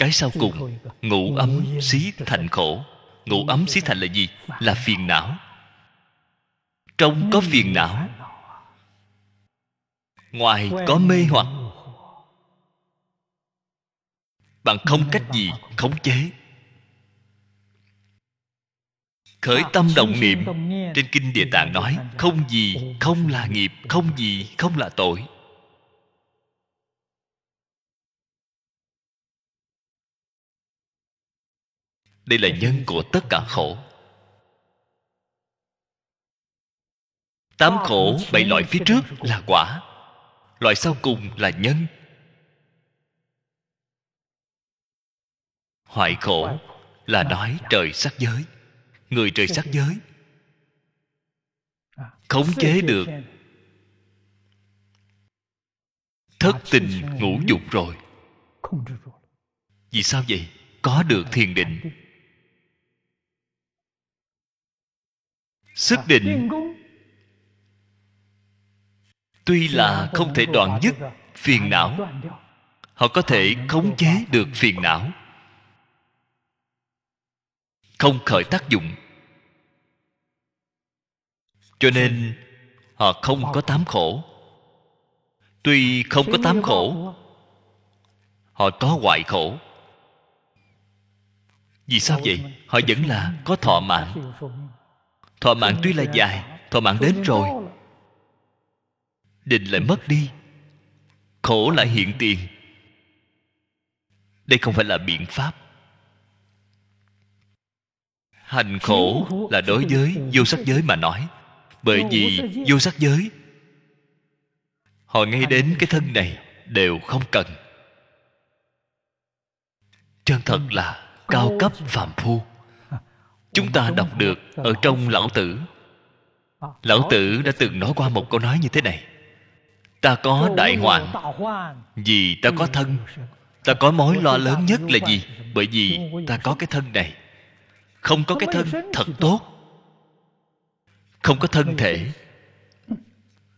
Speaker 1: cái sau cùng ngủ ấm xí thành khổ ngủ ấm xí thành là gì là phiền não trong có phiền não ngoài có mê hoặc bạn không cách gì khống chế khởi tâm động niệm trên kinh địa tạng nói không gì không là nghiệp không gì không là tội đây là nhân của tất cả khổ tám khổ bảy loại phía trước là quả loại sau cùng là nhân hoại khổ là nói trời sắc giới người trời sắc giới
Speaker 2: khống chế được
Speaker 1: thất tình ngũ dục rồi vì sao vậy có được thiền định sức định tuy là không thể đoạn dứt phiền não họ có thể khống chế được phiền não không khởi tác dụng cho nên họ không có tám khổ tuy không có tám khổ họ có hoại khổ vì sao vậy họ vẫn là có thọ mạng thọ mạng tuy là dài thọ mạng đến rồi định lại mất đi khổ lại hiện tiền đây không phải là biện pháp hành khổ là đối với vô sắc giới mà nói
Speaker 2: bởi vì vô
Speaker 1: sắc giới họ ngay đến cái thân này đều không cần chân thật là cao cấp phàm phu chúng ta đọc được ở trong lão tử lão tử đã từng nói qua một câu nói như thế này ta có đại hoạn vì ta có thân ta có mối lo lớn nhất là gì bởi vì ta có cái thân này không có cái thân thật tốt không có thân thể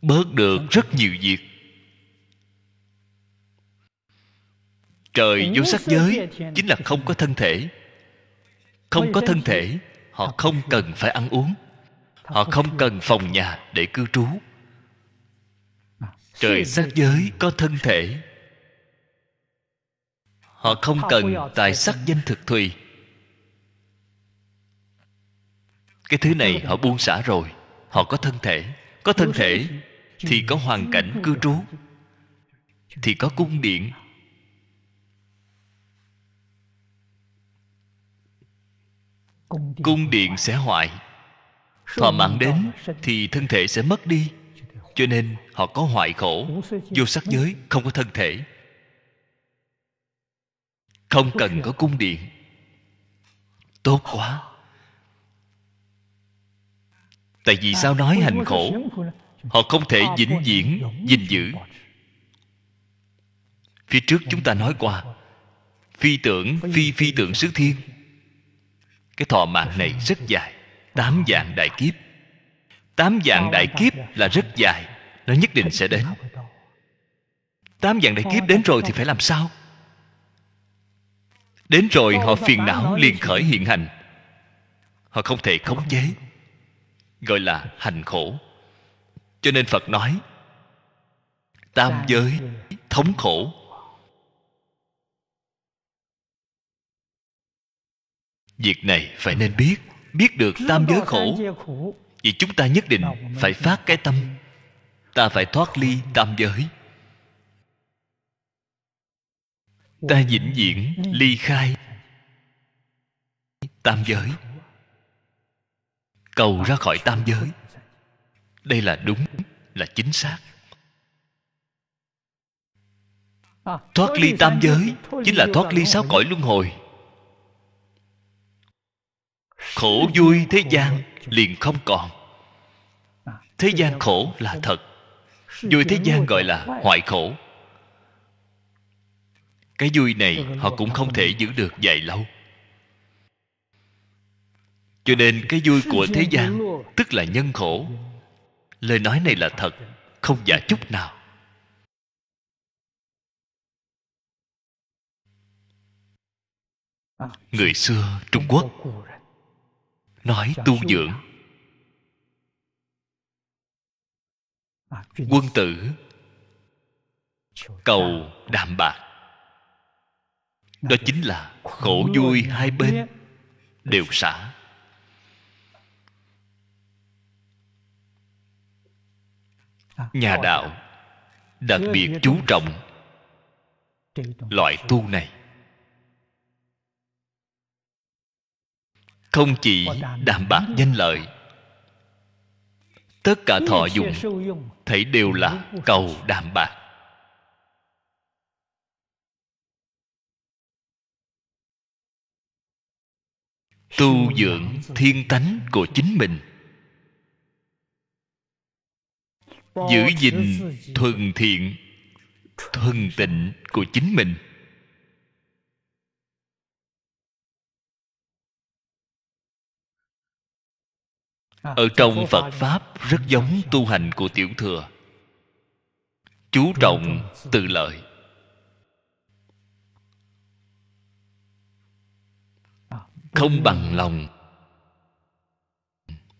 Speaker 1: bớt được rất nhiều việc trời vô sắc giới chính là không có thân thể không có thân thể họ không cần phải ăn uống họ không cần phòng nhà để cư trú trời sắc giới có thân thể họ không cần tài sắc danh thực thùy cái thứ này họ buông xả rồi họ có thân thể có thân thể thì có hoàn cảnh cư trú thì có cung điện cung điện sẽ hoại thọ mạng đến thì thân thể sẽ mất đi cho nên họ có hoại khổ vô sắc giới không có thân thể không cần có cung điện tốt quá tại vì à, sao nói hành khổ họ không thể vĩnh viễn gìn giữ phía trước chúng ta nói qua phi tưởng phi phi tưởng xứ thiên cái thọ mạng này rất dài tám dạng đại kiếp tám dạng đại kiếp là rất dài nó nhất định sẽ đến tám dạng đại kiếp đến rồi thì phải làm sao đến rồi họ phiền não liền khởi hiện hành họ không thể khống chế gọi là hành khổ cho nên phật nói tam giới thống khổ việc này phải nên biết biết được tam giới khổ vì chúng ta nhất định phải phát cái tâm ta phải thoát ly tam giới ta vĩnh viễn ly khai tam giới cầu ra khỏi tam giới đây là đúng là chính xác
Speaker 2: thoát ly tam giới chính là thoát
Speaker 1: ly sáu cõi luân hồi khổ vui thế gian liền không còn thế gian khổ là thật vui thế gian gọi là hoại khổ cái vui này họ cũng không thể giữ được dài lâu cho nên cái vui của thế gian tức là nhân khổ lời nói này là thật không giả chút nào người xưa trung quốc nói tu dưỡng quân tử cầu đạm bạc đó chính là khổ vui hai bên đều xả à, nhà đạo đặc biệt chú trọng loại tu này không chỉ đảm bạc danh lợi tất cả thọ dụng thấy đều là cầu đảm bạc tu dưỡng thiên tánh của chính mình
Speaker 2: giữ gìn
Speaker 1: thuần thiện thuần tịnh của chính mình
Speaker 2: À, ở trong phật pháp
Speaker 1: rất giống tu hành của tiểu thừa chú trọng tự lợi à, không bằng lòng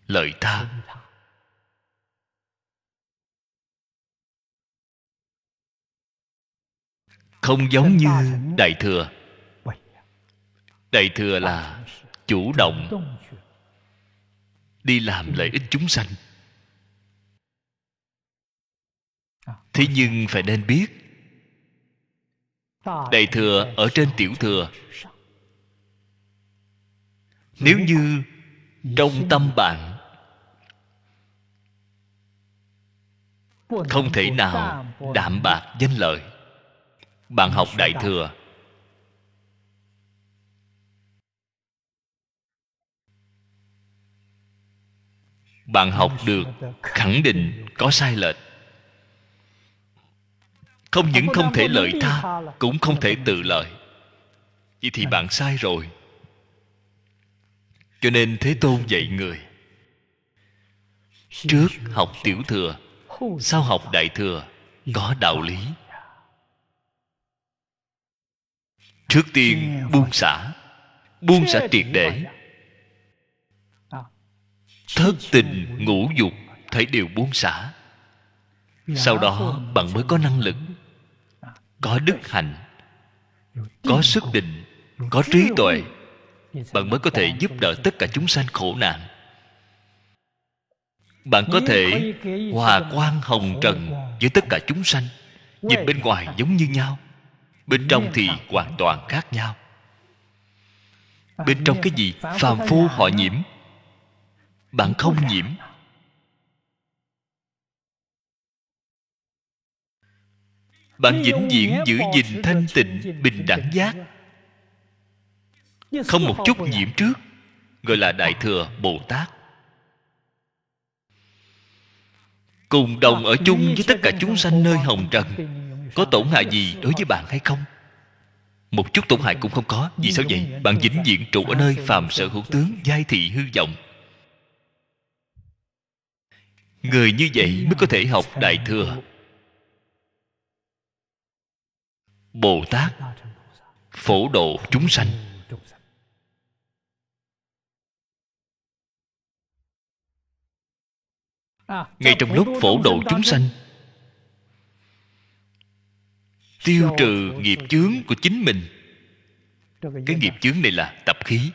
Speaker 1: lợi tha không giống như đại thừa đại thừa là chủ động đi làm ừ. lợi ích chúng sanh à, thế nhưng phải nên biết đại thừa ở trên tiểu thừa nếu như trong tâm bạn không thể nào đạm bạc danh lợi bạn học đại thừa bạn học được khẳng định có sai lệch không những không thể lợi tha cũng không thể tự lợi vậy thì bạn sai rồi cho nên thế tôn dạy người trước học tiểu thừa sau học đại thừa có đạo lý trước tiên buông xả buông xả triệt để thất tình ngũ dục thấy đều buông xả
Speaker 2: sau đó
Speaker 1: bạn mới có năng lực có đức hạnh có sức định có trí tuệ bạn mới có thể giúp đỡ tất cả chúng sanh khổ nạn bạn có thể
Speaker 2: hòa quan
Speaker 1: hồng trần với tất cả chúng sanh
Speaker 2: nhìn bên ngoài
Speaker 1: giống như nhau bên trong thì hoàn toàn khác nhau bên trong cái gì phàm phu họ nhiễm bạn không nhiễm bạn vĩnh viễn giữ gìn thanh tịnh bình đẳng giác không một chút nhiễm trước gọi là đại thừa bồ tát cùng đồng ở chung với tất cả chúng sanh nơi hồng trần có tổn hại gì đối với bạn hay không một chút tổn hại cũng không có vì sao vậy bạn vĩnh viễn trụ ở nơi phàm sở hữu tướng giai thị hư vọng người như vậy mới có thể học đại thừa bồ tát phổ độ chúng sanh ừ,
Speaker 2: à, ngay trong lúc phổ độ chúng sanh
Speaker 1: tiêu trừ nghiệp chướng của chính mình cái nghiệp chướng này là tập khí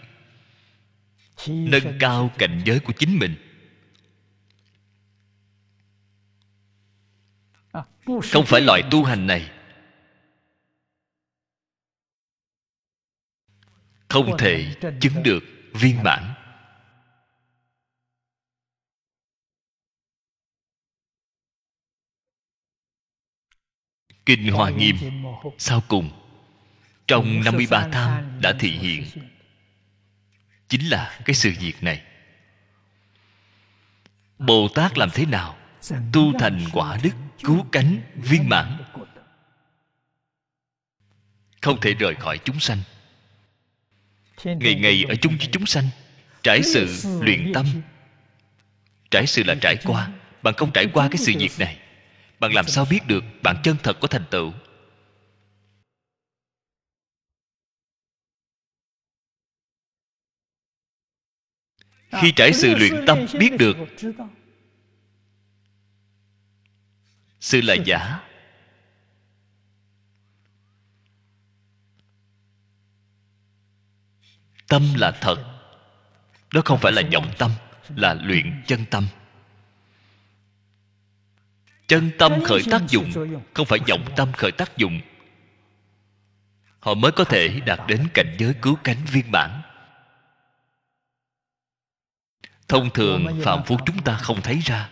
Speaker 1: nâng cao cảnh giới của chính mình không phải loại tu hành này không thể chứng được viên mãn kinh hoa nghiêm sau cùng trong 53 tham đã thị hiện chính là cái sự việc này bồ tát làm thế nào tu thành quả đức cứu cánh viên mãn không thể rời khỏi chúng sanh ngày ngày ở chung với chúng sanh trải sự luyện tâm trải sự là trải qua bạn không trải qua cái sự việc này bạn làm sao biết được bạn chân thật có thành tựu khi trải sự luyện tâm biết được sự là giả tâm là thật đó không phải là vọng tâm là luyện chân tâm chân tâm khởi tác dụng không phải vọng tâm khởi tác dụng họ mới có thể đạt đến cảnh giới cứu cánh viên mãn thông thường phạm phu chúng ta không thấy ra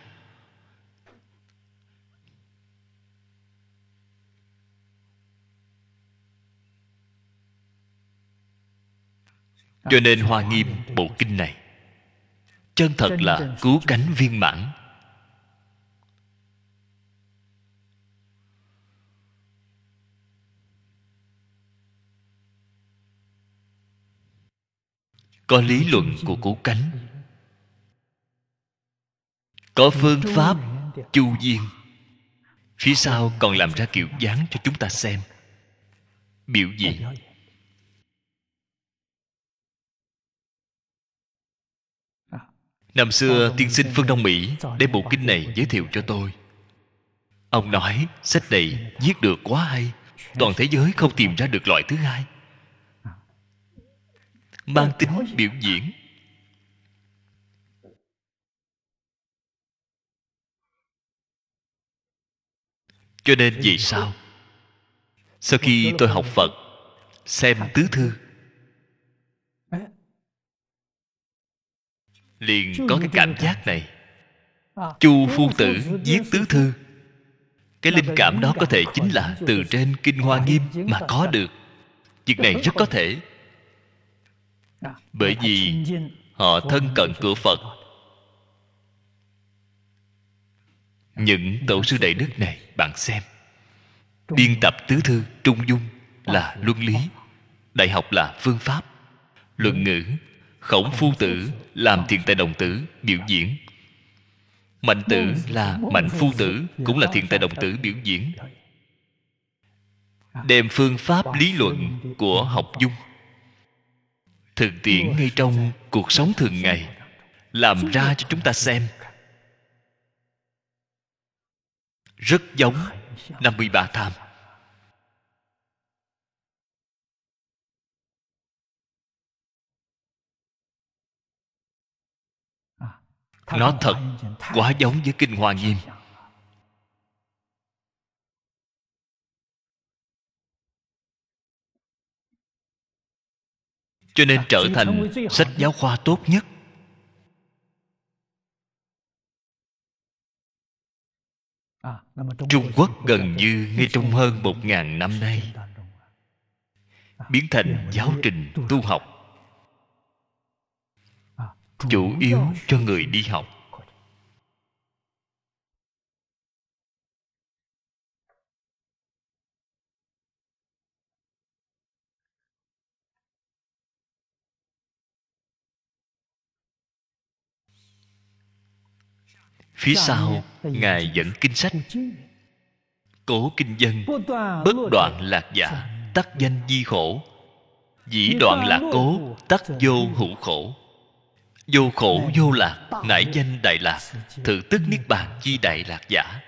Speaker 1: cho nên hoa nghiêm bộ kinh này chân thật là cứu cánh viên mãn có lý luận của cứu cánh có phương pháp chu duyên phía sau còn làm ra kiểu dáng cho chúng ta xem biểu diễn năm xưa ờ, tiên sinh phương đông mỹ đem bộ kinh này giới thiệu cho tôi ông nói sách này viết được quá hay toàn thế giới không tìm ra được loại thứ hai mang tính biểu diễn cho nên vì sao sau khi tôi học phật xem tứ thư liền có cái cảm giác này
Speaker 2: à, chu phu tử viết tứ
Speaker 1: thư cái linh cảm đó có thể chính là từ trên kinh hoa nghiêm mà có được việc này rất có thể bởi à, vì họ thân cận cửa phật những tổ sư đại đức này bạn xem biên tập tứ thư trung dung là luân lý đại học là phương pháp luận ngữ khổng phu tử làm thiền tài đồng tử biểu diễn mạnh tử là mạnh phu tử cũng là thiền tài đồng tử biểu diễn đem phương pháp lý luận của học dung thực tiễn ngay trong cuộc sống thường ngày làm ra cho chúng ta xem rất giống 53 tham nó thật quá giống với kinh hoa nghiêm cho nên trở thành sách giáo khoa tốt nhất
Speaker 2: à, Trung Quốc gần như ngay trong hơn
Speaker 1: một ngàn năm nay à, biến thành giáo trình tu học chủ yếu cho người đi học phía sau ngài dẫn kinh sách cố kinh dân bất đoạn lạc giả dạ, tắc danh di khổ dĩ đoạn lạc cố tắc vô hữu khổ vô khổ vô lạc nải danh đại lạc thử tức niết bàn chi đại lạc giả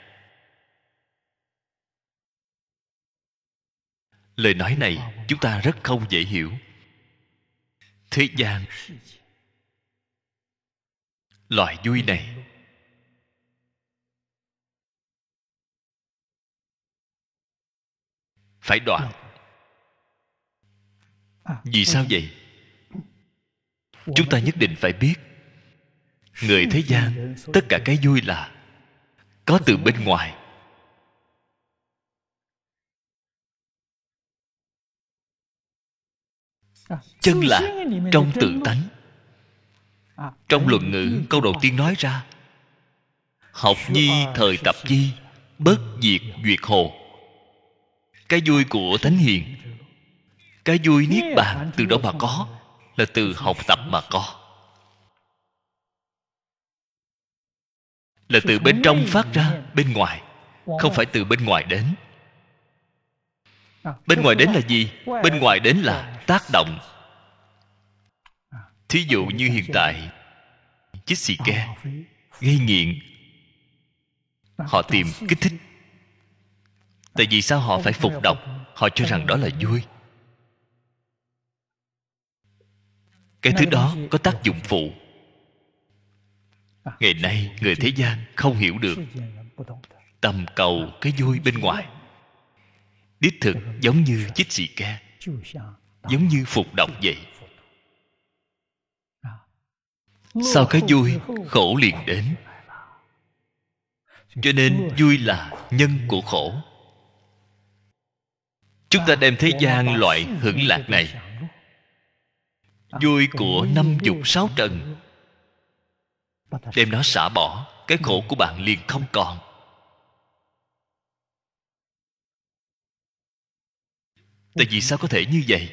Speaker 1: lời nói này chúng ta rất không dễ hiểu thế gian loại vui này phải đoạn à, vì sao vậy chúng ta nhất định phải biết người thế gian tất cả cái vui là có từ bên ngoài
Speaker 2: à, chân là trong tự tánh à,
Speaker 1: trong luận ngữ câu đầu tiên nói ra học nhi thời tập di bớt diệt duyệt hồ cái vui của thánh hiền cái vui niết bàn từ đó mà có là từ học tập mà có là từ bên trong phát ra bên ngoài không phải từ bên ngoài đến bên ngoài đến là gì bên ngoài đến là tác động thí dụ như hiện tại chiếc xì ke gây nghiện họ tìm kích thích tại vì sao họ phải phục độc họ cho rằng đó là vui cái thứ đó có tác dụng phụ à, ngày nay người thế gian không hiểu được tầm cầu cái vui bên ngoài đích thực giống như chích xì ke giống như phục độc vậy à. sau cái vui khổ liền đến cho nên vui là nhân của khổ chúng ta à, đem thế gian loại hưởng lạc này À, vui của năm dục sáu trần đem nó xả bỏ cái khổ của bạn liền không còn tại vì sao có thể như vậy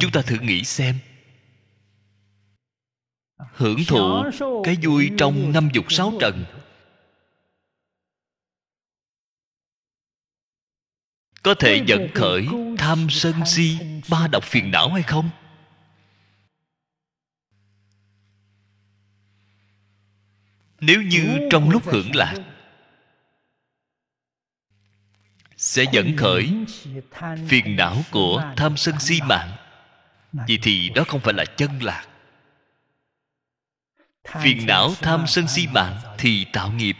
Speaker 1: chúng ta thử nghĩ xem hưởng thụ
Speaker 2: cái vui trong
Speaker 1: năm dục sáu trần có thể dẫn khởi tham sân si ba độc phiền não hay không nếu như trong lúc hưởng lạc sẽ dẫn khởi phiền não của tham sân si mạng vậy thì đó không phải là chân lạc phiền não tham sân si mạng thì tạo nghiệp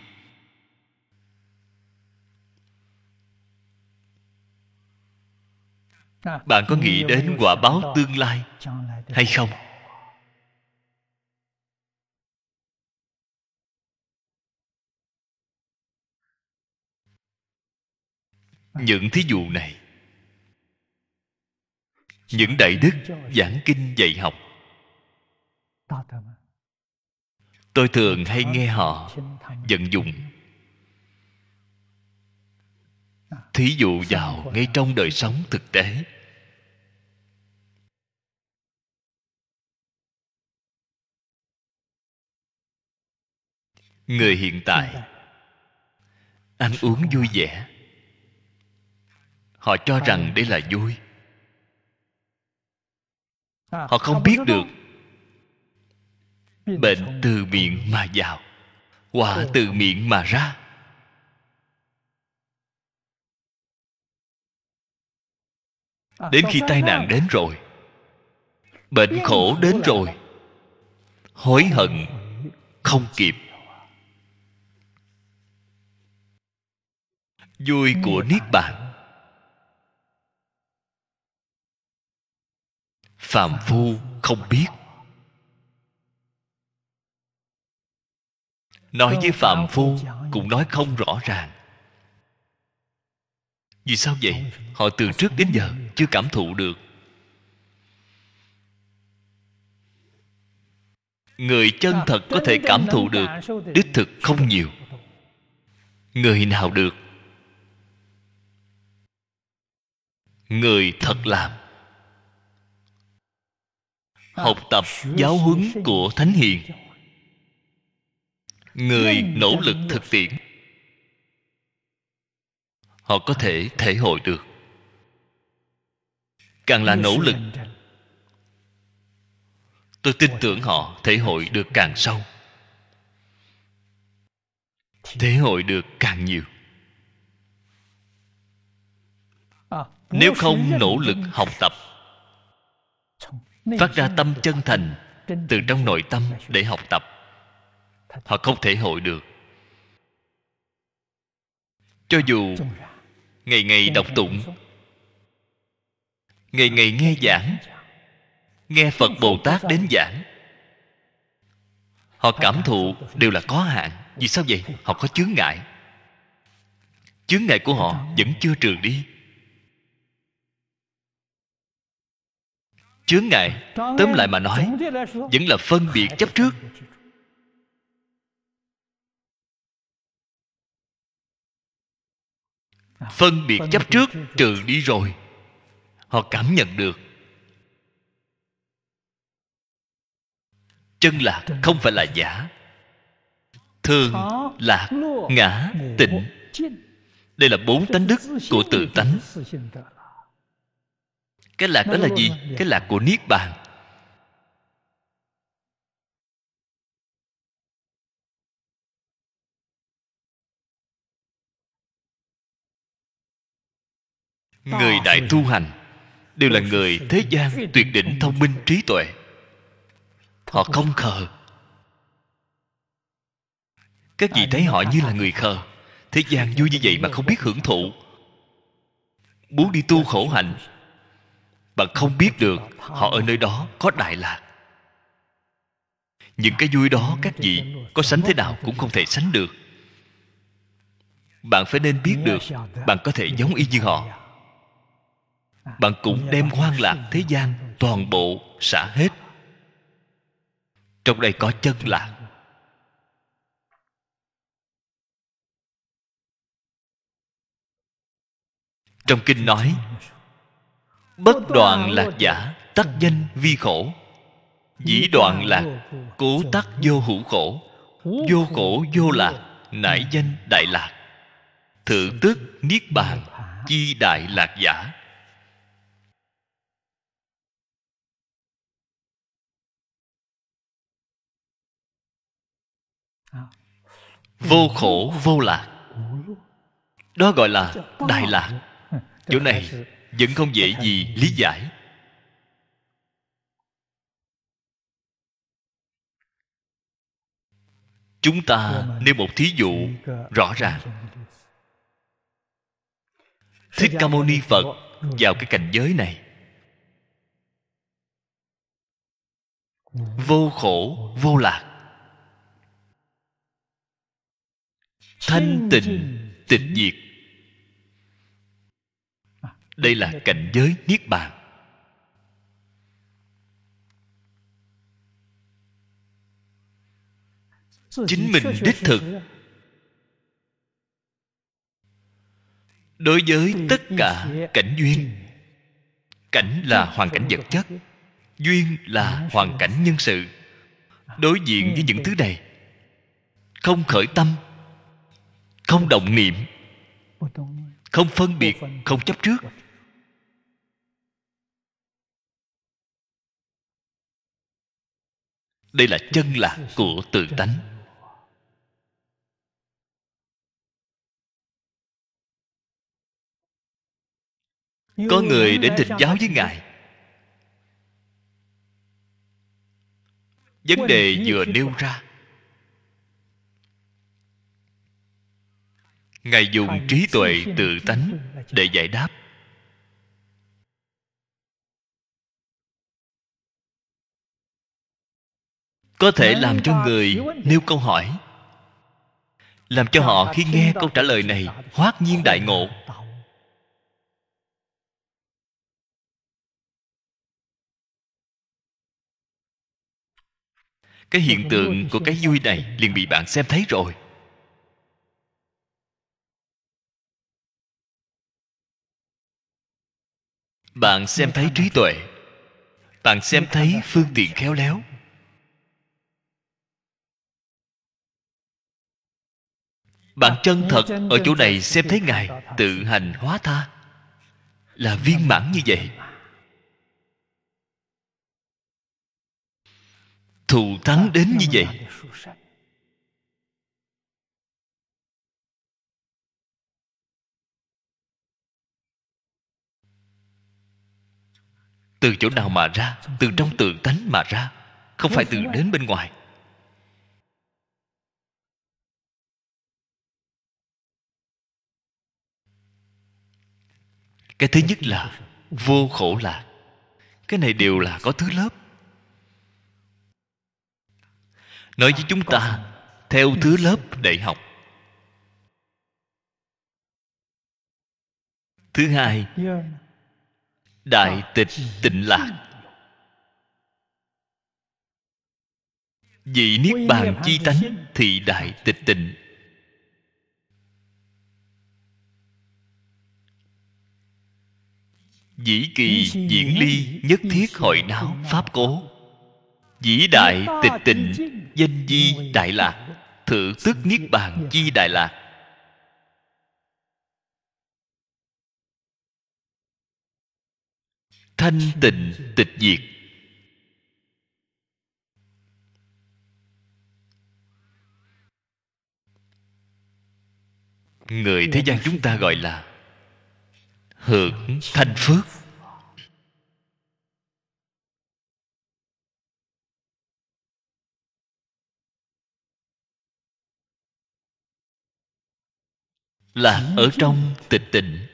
Speaker 1: bạn có nghĩ đến quả báo tương lai hay không những thí dụ này những đại đức giảng kinh dạy học tôi thường hay nghe họ vận dụng thí dụ vào ngay trong đời sống thực tế người hiện tại ăn uống vui vẻ họ cho rằng đây là vui à, họ không biết được bệnh từ miệng mà vào quả từ miệng mà ra
Speaker 2: à, đến khi tai nạn đến
Speaker 1: rồi bệnh khổ đến rồi hối hận không kịp vui của niết bàn phàm phu không biết nói với phàm phu cũng nói không rõ ràng vì sao vậy họ từ trước đến giờ chưa cảm thụ được người chân thật có thể cảm thụ được đích thực không nhiều người nào được người thật làm học tập giáo huấn của thánh hiền người nỗ lực thực tiễn họ có thể thể hội được càng là nỗ lực tôi tin tưởng họ thể hội được càng sâu thể hội được càng nhiều
Speaker 2: À, nếu không nỗ lực học tập phát ra tâm
Speaker 1: chân thành từ trong nội tâm để học tập họ không thể hội được cho dù ngày ngày đọc tụng ngày ngày nghe giảng nghe phật bồ tát đến giảng họ cảm thụ đều là có hạn vì sao vậy họ có chướng ngại chướng ngại của họ vẫn chưa trừ đi chướng ngại tóm lại mà nói vẫn là phân biệt chấp trước phân biệt chấp trước trừ đi rồi họ cảm nhận được chân lạc không phải là giả thường lạc ngã tịnh đây là bốn tánh đức của tự tánh cái lạc đó là gì dạ. cái lạc của niết bàn người đại tu hành đều là người thế gian tuyệt đỉnh thông minh trí tuệ họ không khờ các vị thấy họ như là người khờ thế gian vui như vậy mà không biết hưởng thụ muốn đi tu khổ hạnh bạn không biết được họ ở nơi đó có đại lạc những cái vui đó các vị có sánh thế nào cũng không thể sánh được bạn phải nên biết được bạn có thể giống y như họ bạn cũng đem hoang lạc thế gian toàn bộ xả hết trong đây có chân lạc trong kinh nói bất đoạn lạc giả tắc danh vi khổ dĩ đoạn lạc cố tắc vô hữu khổ
Speaker 2: vô khổ
Speaker 1: vô lạc nải danh đại lạc thượng tức niết bàn chi đại lạc giả vô khổ vô lạc đó gọi là đại lạc chỗ này vẫn không dễ gì lý giải chúng ta nêu một thí dụ rõ ràng thích ca mâu ni phật vào cái cảnh giới này vô khổ vô lạc thanh tịnh tịch diệt đây là cảnh giới niết bàn
Speaker 2: chính mình đích thực
Speaker 1: đối với tất cả cảnh duyên cảnh là hoàn cảnh vật chất duyên là hoàn cảnh nhân sự đối diện với những thứ này không khởi tâm không động niệm không phân biệt không chấp trước đây là chân lạc của tự tánh có người đến thịt giáo với ngài
Speaker 2: vấn đề vừa nêu
Speaker 1: ra ngài dùng trí tuệ tự tánh để giải đáp có thể làm cho người nêu câu hỏi làm cho họ khi nghe câu trả lời này hoát nhiên đại ngộ cái hiện tượng của cái vui này liền bị bạn xem thấy rồi bạn xem thấy trí tuệ bạn xem thấy phương tiện khéo léo bạn chân thật ở chỗ này xem thấy ngài tự hành hóa tha là viên mãn như vậy thù thắng đến như vậy từ chỗ nào mà ra từ trong tự tánh mà ra
Speaker 2: không phải từ đến
Speaker 1: bên ngoài cái thứ nhất là vô khổ lạc cái này đều là có thứ lớp nói với chúng ta theo thứ lớp để học thứ hai đại tịch tịnh lạc vị niết bàn chi tánh thì đại tịch tịnh Dĩ kỳ diễn ly nhất thiết hội não Pháp cố Dĩ đại tịch tình Danh di đại lạc Thử tức Niết Bàn chi đại lạc Thanh tịnh tịch diệt Người thế gian chúng ta gọi là hưởng thanh phước là ở trong tịch tịnh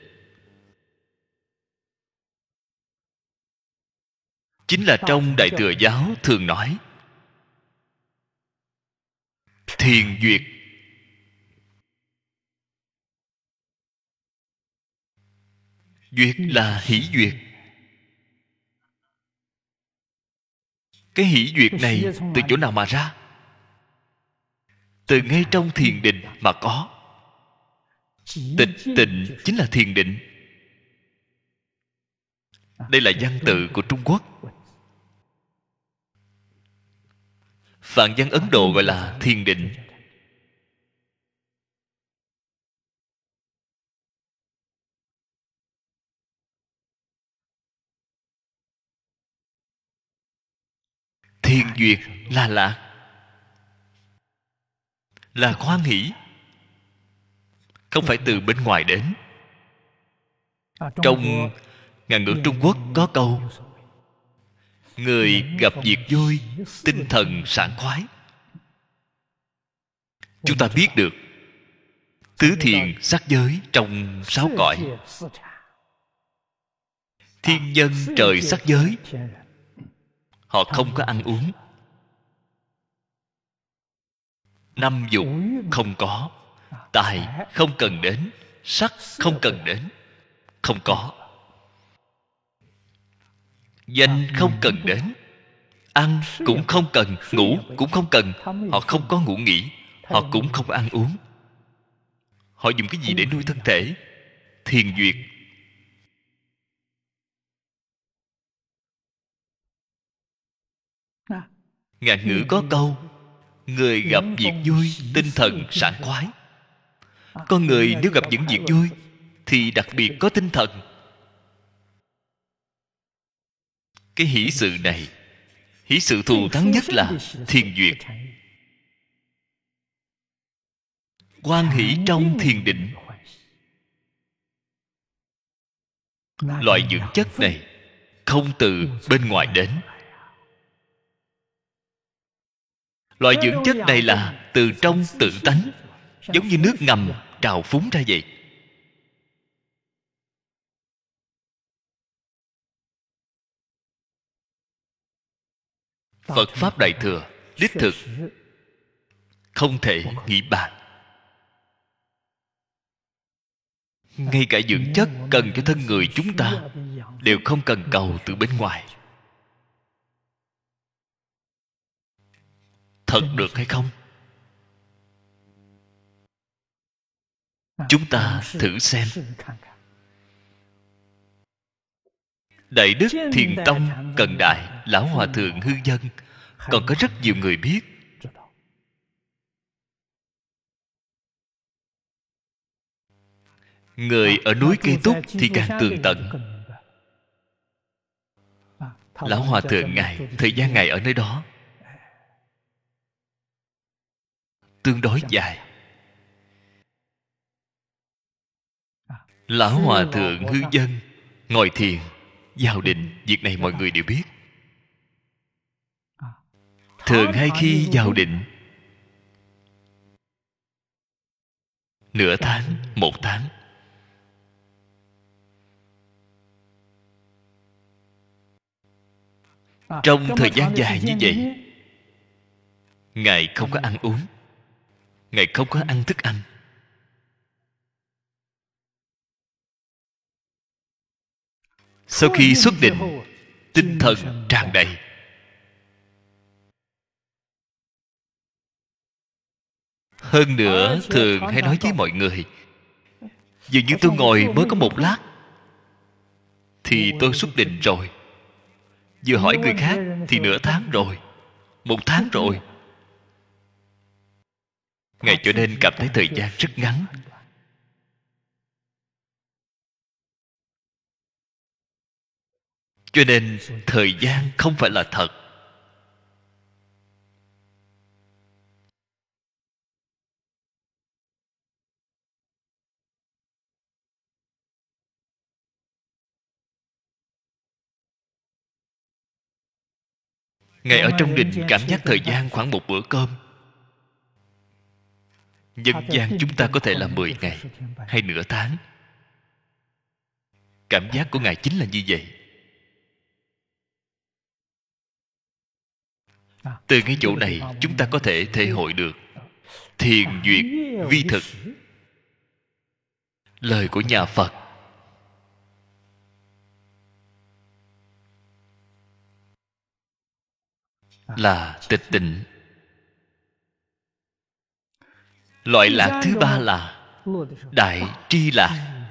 Speaker 1: chính là trong đại thừa giáo thường nói thiền duyệt duyệt là hỷ duyệt cái hỷ duyệt này từ chỗ nào mà ra từ ngay trong thiền định mà có tịch tịnh chính là thiền định đây là văn tự của trung quốc phạn văn ấn độ gọi là thiền định Thiền duyệt là lạc Là khoan hỷ Không phải từ bên ngoài đến Trong ngàn ngữ Trung Quốc có câu Người gặp việc vui Tinh thần sảng khoái Chúng ta biết được Tứ thiền sắc giới trong sáu cõi Thiên nhân trời sắc giới họ không có ăn uống năm dục không có tài không cần đến sắc không cần đến không có danh không cần đến ăn cũng không cần ngủ cũng không cần họ không có ngủ nghỉ họ cũng không ăn uống họ dùng cái gì để nuôi thân thể thiền duyệt ngạn ngữ có câu người gặp việc vui tinh thần sảng khoái con người nếu gặp những việc vui thì đặc biệt có tinh thần cái hỷ sự này hỷ sự thù thắng nhất là thiền duyệt quan hỷ trong thiền định loại dưỡng chất này không từ bên ngoài đến loại dưỡng chất này là từ trong tự tánh giống như nước ngầm trào phúng ra vậy phật pháp đại thừa đích thực không thể nghĩ bàn ngay cả dưỡng chất cần cho thân người chúng ta đều không cần cầu từ bên ngoài thật được hay không chúng ta thử xem đại đức thiền tông cần đại lão hòa thượng hư dân còn có rất nhiều người biết người ở núi cây túc thì càng tường tận
Speaker 2: à, lão hòa thượng ngài thời gian
Speaker 1: ngài ở nơi đó tương đối dài à. lão hòa thượng hư dân ngồi thiền vào định việc này mọi người đều biết à. thường hay khi vào định nửa tháng một tháng
Speaker 2: à, trong thời gian dài như vậy
Speaker 1: ngài không có ăn uống ngài không có ăn thức ăn sau khi xuất định tinh thần tràn đầy hơn nữa thường hay nói với mọi người dường như tôi ngồi mới có một lát thì tôi xuất định rồi vừa hỏi người khác thì nửa tháng rồi một tháng rồi ngài cho nên cảm thấy thời gian rất ngắn cho nên thời gian không phải là thật ngài ở trong đình cảm giác thời gian khoảng một bữa cơm Dân gian chúng ta có thể là 10 ngày Hay nửa tháng Cảm giác của Ngài chính là như vậy Từ ngay chỗ này chúng ta có thể thể hội được Thiền duyệt vi thực Lời của nhà Phật Là tịch tịnh loại lạc thứ ba là đại tri lạc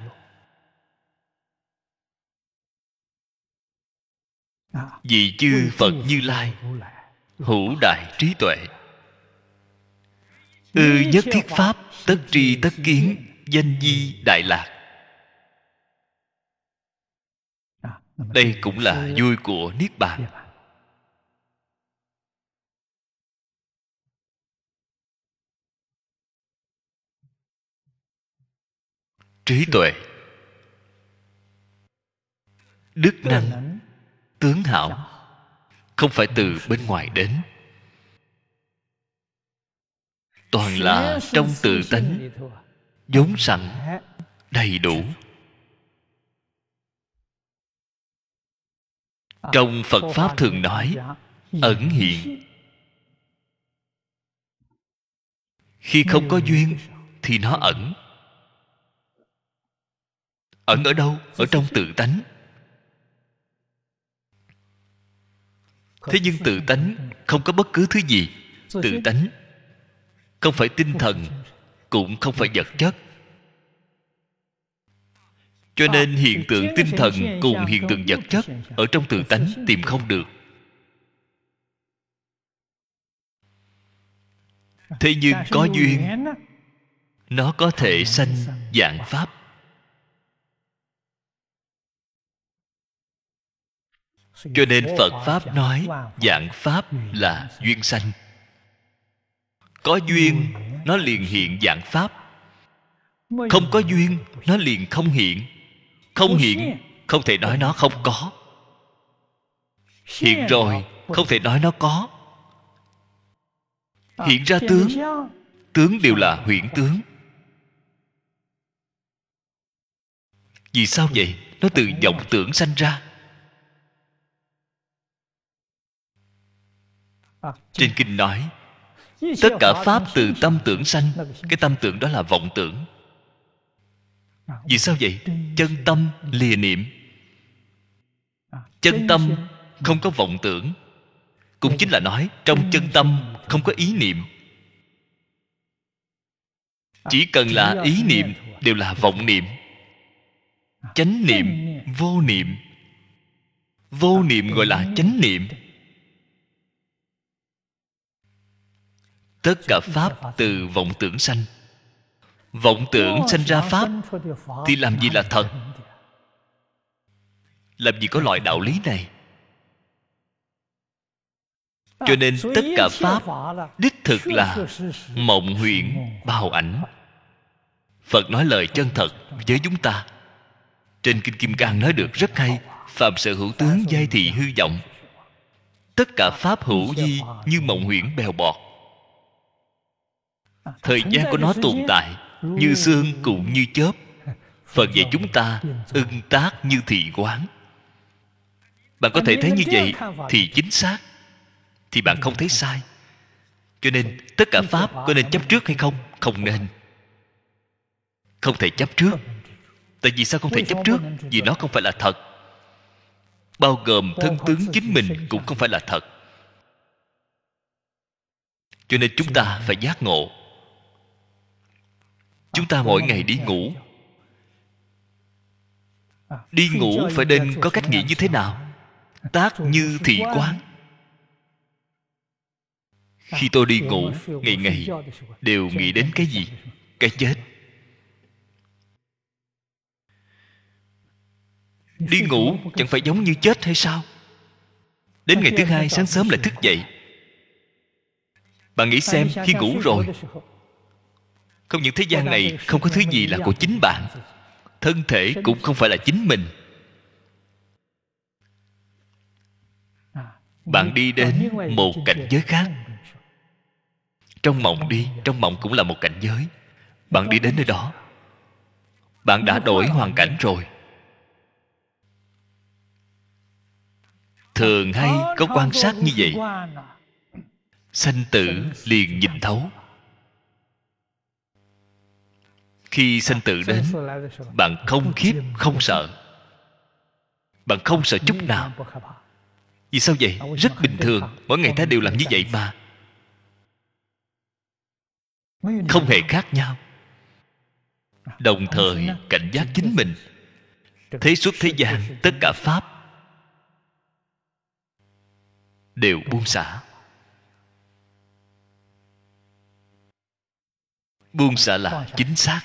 Speaker 1: à, vì chư phật như lai hữu đại trí tuệ ư ừ, nhất thiết pháp tất tri tất kiến danh di đại lạc à, đây cũng là vui của niết bàn trí tuệ đức năng tướng hảo không phải từ bên ngoài đến toàn là trong tự tánh vốn sẵn đầy đủ trong phật pháp thường nói ẩn hiện khi không có duyên thì nó ẩn ẩn ở đâu ở trong tự tánh thế nhưng tự tánh không có bất cứ thứ gì tự tánh không phải tinh thần cũng không phải vật chất cho nên hiện tượng tinh thần cùng hiện tượng vật chất ở trong tự tánh tìm không được thế nhưng có duyên nó có thể sanh dạng pháp cho nên phật pháp nói dạng pháp là duyên sanh có duyên nó liền hiện dạng pháp không có duyên nó liền không hiện không hiện không thể nói nó không có
Speaker 2: hiện rồi
Speaker 1: không thể nói nó có hiện ra tướng tướng đều là huyễn tướng vì sao vậy nó từ vọng tưởng sanh ra À, trên kinh nói
Speaker 2: tất cả pháp
Speaker 1: từ tâm tưởng sanh cái tâm tưởng đó là vọng tưởng à, vì sao vậy chân tâm lìa niệm à, chân tâm không có vọng tưởng cũng chính là nói trong chân tâm không có ý niệm chỉ cần là ý niệm đều là vọng niệm chánh niệm vô niệm vô niệm gọi là chánh niệm tất cả pháp từ vọng tưởng sanh vọng tưởng sanh ra pháp thì làm gì là thật làm gì có loại đạo lý này cho nên tất cả pháp đích thực là mộng huyễn bao ảnh phật nói lời chân thật với chúng ta trên kinh kim cang nói được rất hay phạm sở hữu tướng giai thị hư vọng tất cả pháp hữu di như mộng huyễn bèo bọt thời gian của nó tồn tại
Speaker 2: như xương
Speaker 1: cũng như chớp phần về chúng ta ưng tác như thị quán bạn có thể thấy như vậy thì chính xác thì bạn không thấy sai cho nên tất cả pháp có nên chấp trước hay không không nên không thể chấp trước tại vì sao không thể chấp trước vì nó không phải là thật bao gồm thân tướng chính mình cũng không phải là thật cho nên chúng ta phải giác ngộ chúng ta mỗi ngày đi ngủ đi ngủ phải nên có cách nghĩ như thế nào tác như thị quán khi tôi đi ngủ ngày ngày đều nghĩ đến cái gì cái chết đi ngủ chẳng phải giống như chết hay sao
Speaker 2: đến ngày thứ hai sáng sớm
Speaker 1: lại thức dậy bạn nghĩ xem khi ngủ rồi không những thế gian này không có thứ gì là của chính bạn thân thể cũng không phải là chính mình à, bạn đi đến một cảnh giới khác trong mộng đi trong mộng cũng là một cảnh giới bạn đi đến nơi đó bạn đã đổi hoàn cảnh rồi thường hay có quan sát như vậy à? sanh tử liền nhìn thấu khi sanh tử đến bạn không khiếp không sợ bạn không sợ chút nào vì sao vậy rất bình thường mỗi ngày ta đều làm như vậy mà không hề khác nhau đồng thời cảnh giác chính mình thế suốt thế gian tất cả pháp đều buông xả buông xả là chính xác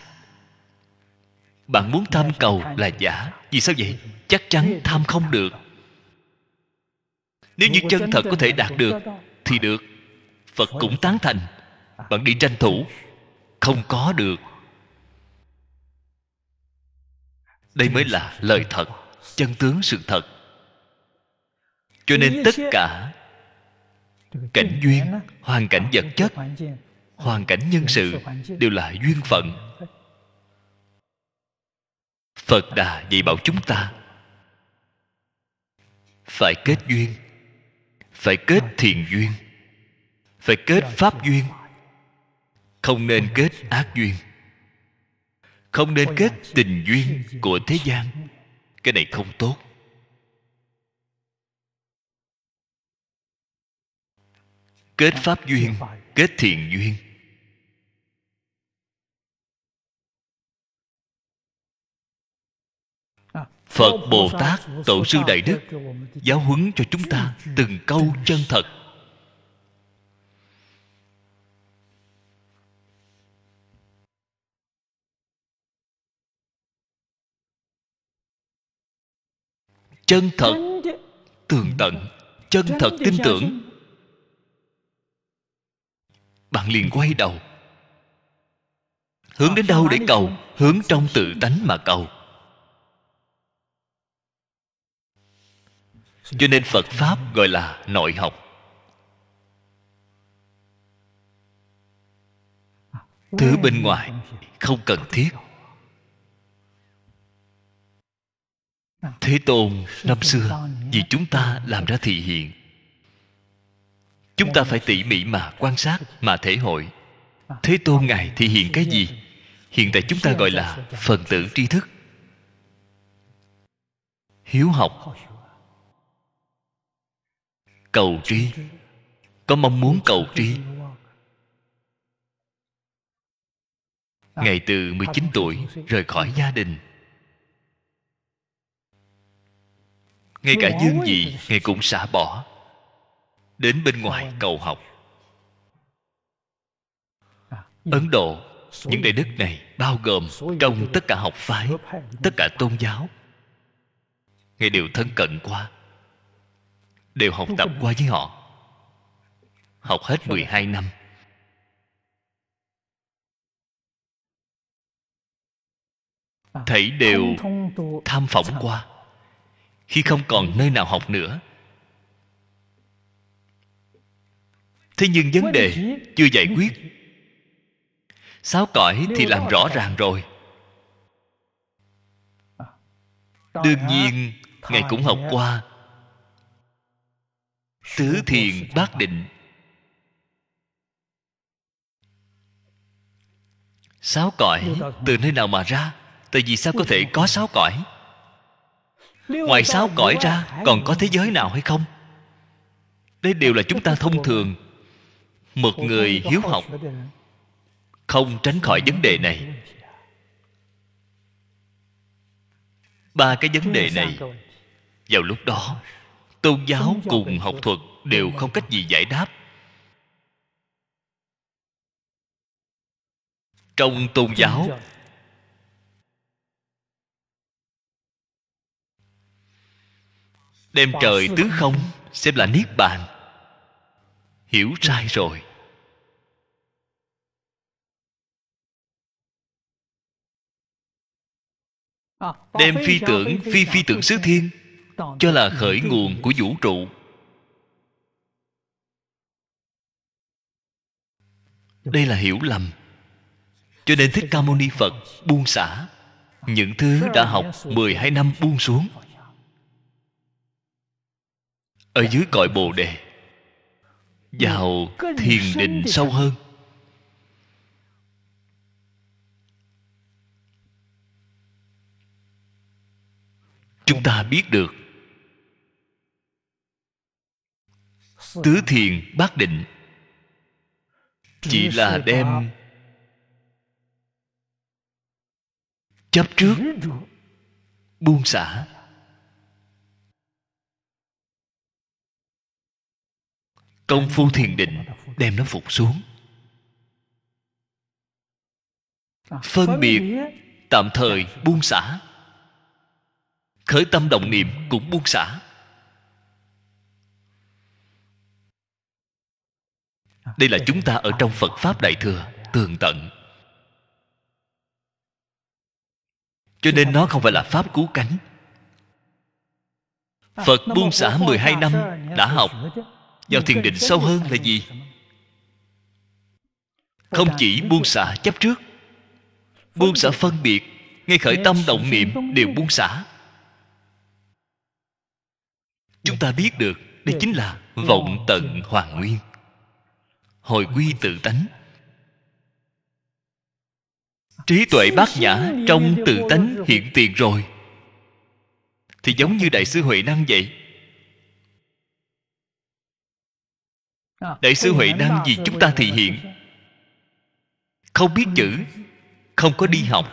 Speaker 1: bạn muốn tham cầu là giả vì sao vậy chắc chắn tham không được nếu như chân thật có thể đạt được thì được phật cũng tán thành bạn đi tranh thủ không có được đây mới là lời thật chân tướng sự thật cho nên tất cả cảnh duyên hoàn cảnh vật chất hoàn cảnh nhân sự đều là duyên phận phật đà dạy bảo chúng ta phải kết duyên phải kết thiền duyên phải kết pháp duyên không nên kết ác duyên không nên kết tình duyên của thế gian cái này không tốt kết pháp duyên kết thiền duyên
Speaker 2: phật bồ tát tổ sư đại đức
Speaker 1: giáo huấn cho chúng ta từng câu chân thật chân thật tường tận chân thật tin tưởng bạn liền quay đầu hướng ờ, đến đâu để cầu hướng trong tự tánh mà cầu cho nên phật pháp gọi là nội học thứ bên ngoài không cần thiết thế tôn năm xưa vì chúng ta làm ra thị hiện chúng ta phải tỉ mỉ mà quan sát mà thể hội thế tôn ngài thị hiện cái gì hiện tại chúng ta gọi là phần tử tri thức hiếu học cầu trí có mong muốn cầu trí
Speaker 2: ngày từ 19 tuổi rời khỏi
Speaker 1: gia đình ngay cả dương gì ngài cũng xả bỏ đến bên ngoài cầu học ấn độ những đại đức này bao gồm trong tất cả học phái tất cả tôn giáo ngài đều thân cận qua đều học tập qua với họ học hết 12 năm thầy đều tham phỏng qua khi không còn nơi nào học nữa thế nhưng vấn đề chưa giải quyết sáu cõi thì làm rõ ràng rồi đương nhiên ngài cũng học qua tứ thiền bát định sáu cõi từ nơi nào mà ra tại vì sao có thể có sáu cõi ngoài sáu cõi ra còn có thế giới nào hay không đây đều là chúng ta thông thường một người hiếu học không tránh khỏi vấn đề này ba cái vấn đề này vào lúc đó tôn giáo cùng học thuật đều không cách gì giải đáp trong tôn giáo đem trời tứ không xem là niết bàn hiểu sai rồi
Speaker 2: đem phi tưởng phi phi tưởng xứ thiên
Speaker 1: cho là khởi nguồn của vũ trụ đây là hiểu lầm cho nên thích ca mâu ni phật buông xả những thứ đã học mười hai năm buông xuống ở dưới cõi bồ đề vào thiền định sâu hơn chúng ta biết được tứ thiền bác định
Speaker 2: chỉ là đem
Speaker 1: chấp trước buông xả công phu thiền định đem nó phục xuống phân biệt tạm thời buông xả khởi tâm động niệm cũng buông xả đây là chúng ta ở trong phật pháp đại thừa tường tận cho nên nó không phải là pháp cứu cánh Phật buông xả 12 năm đã học Vào thiền định sâu hơn là gì? Không chỉ buông xả chấp trước Buông xả phân biệt Ngay khởi tâm động niệm đều buông xả Chúng ta biết được Đây chính là vọng tận hoàn nguyên hồi quy tự tánh trí tuệ bát nhã trong tự tánh hiện tiền rồi thì giống như đại sư huệ năng vậy
Speaker 2: đại sư huệ năng gì chúng ta thì hiện
Speaker 1: không biết chữ không có đi học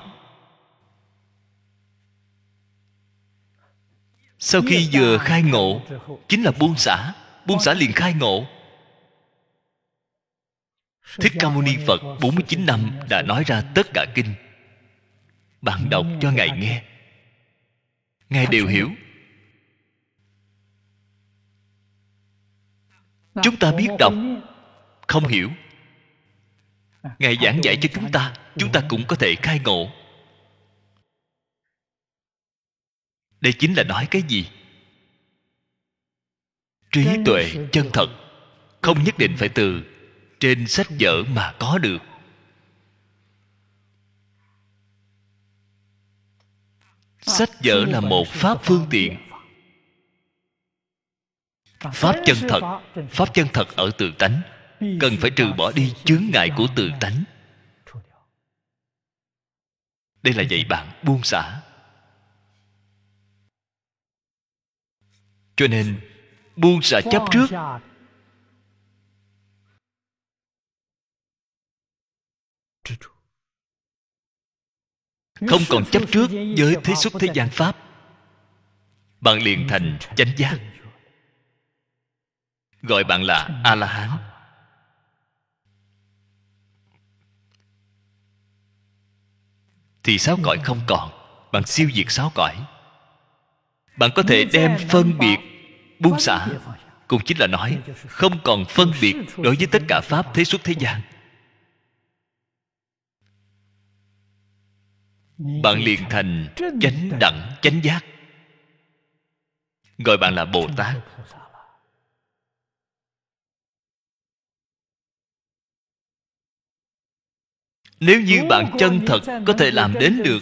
Speaker 1: sau khi vừa khai ngộ chính là buông xả buông xả liền khai ngộ Thích Ca Mâu Ni Phật 49 năm đã nói ra tất cả kinh Bạn đọc cho Ngài nghe Ngài đều hiểu Chúng ta biết đọc Không hiểu à, Ngài giảng dạy cho chúng ta Chúng ta cũng có thể khai ngộ Đây chính là nói cái gì? Trí tuệ chân thật Không nhất định phải từ trên sách vở mà có được sách vở là một pháp phương tiện pháp chân thật pháp chân thật ở tự tánh
Speaker 2: cần phải trừ bỏ đi chướng ngại của tự
Speaker 1: tánh đây là dạy bạn buông xả cho nên buông xả chấp trước không còn chấp trước với thế xuất thế gian pháp bạn liền thành chánh giác gọi bạn là a la hán thì sáu cõi không còn bạn siêu diệt sáu cõi bạn có thể đem phân biệt buông xả cũng chính là nói không còn phân biệt đối với tất cả pháp thế xuất thế gian bạn liền thành chánh đẳng chánh giác gọi bạn là bồ tát nếu như bạn chân thật có thể làm đến được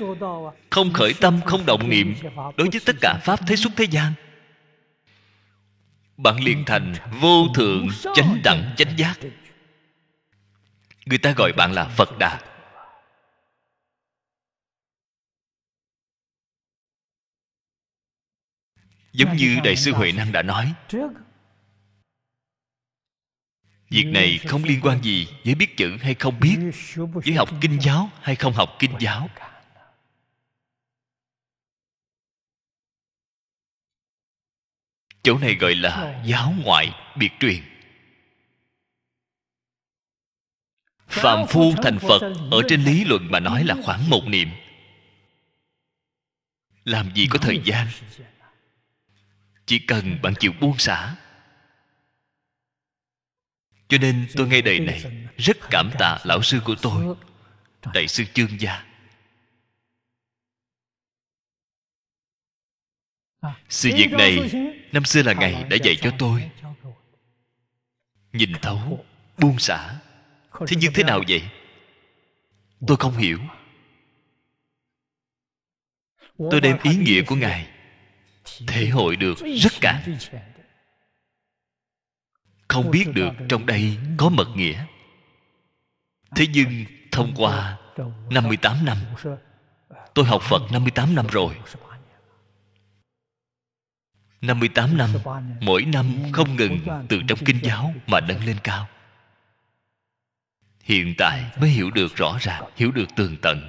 Speaker 1: không khởi tâm không động niệm đối với tất cả pháp thế xuất thế gian bạn liền thành vô thượng chánh đẳng chánh giác người ta gọi bạn là phật đạt giống như đại sư huệ năng đã nói việc này không liên quan gì với biết chữ hay không biết với học kinh giáo hay không học kinh giáo chỗ này gọi là giáo ngoại biệt truyền Phạm phu thành Phật Ở trên lý luận mà nói là khoảng một niệm Làm gì có thời gian chỉ cần bạn chịu buông xả cho nên tôi ngay đời này rất cảm tạ lão sư của tôi đại sư chương gia sự việc này năm xưa là ngày đã dạy cho tôi nhìn thấu buông xả thế nhưng thế nào vậy tôi không hiểu tôi đem ý nghĩa của ngài thể hội được rất cả không biết được trong đây có mật nghĩa thế nhưng thông qua 58 năm Tôi học Phật 58 năm rồi 58 năm Mỗi năm không ngừng từ trong kinh giáo Mà nâng lên cao Hiện tại mới hiểu được rõ ràng Hiểu được tường tận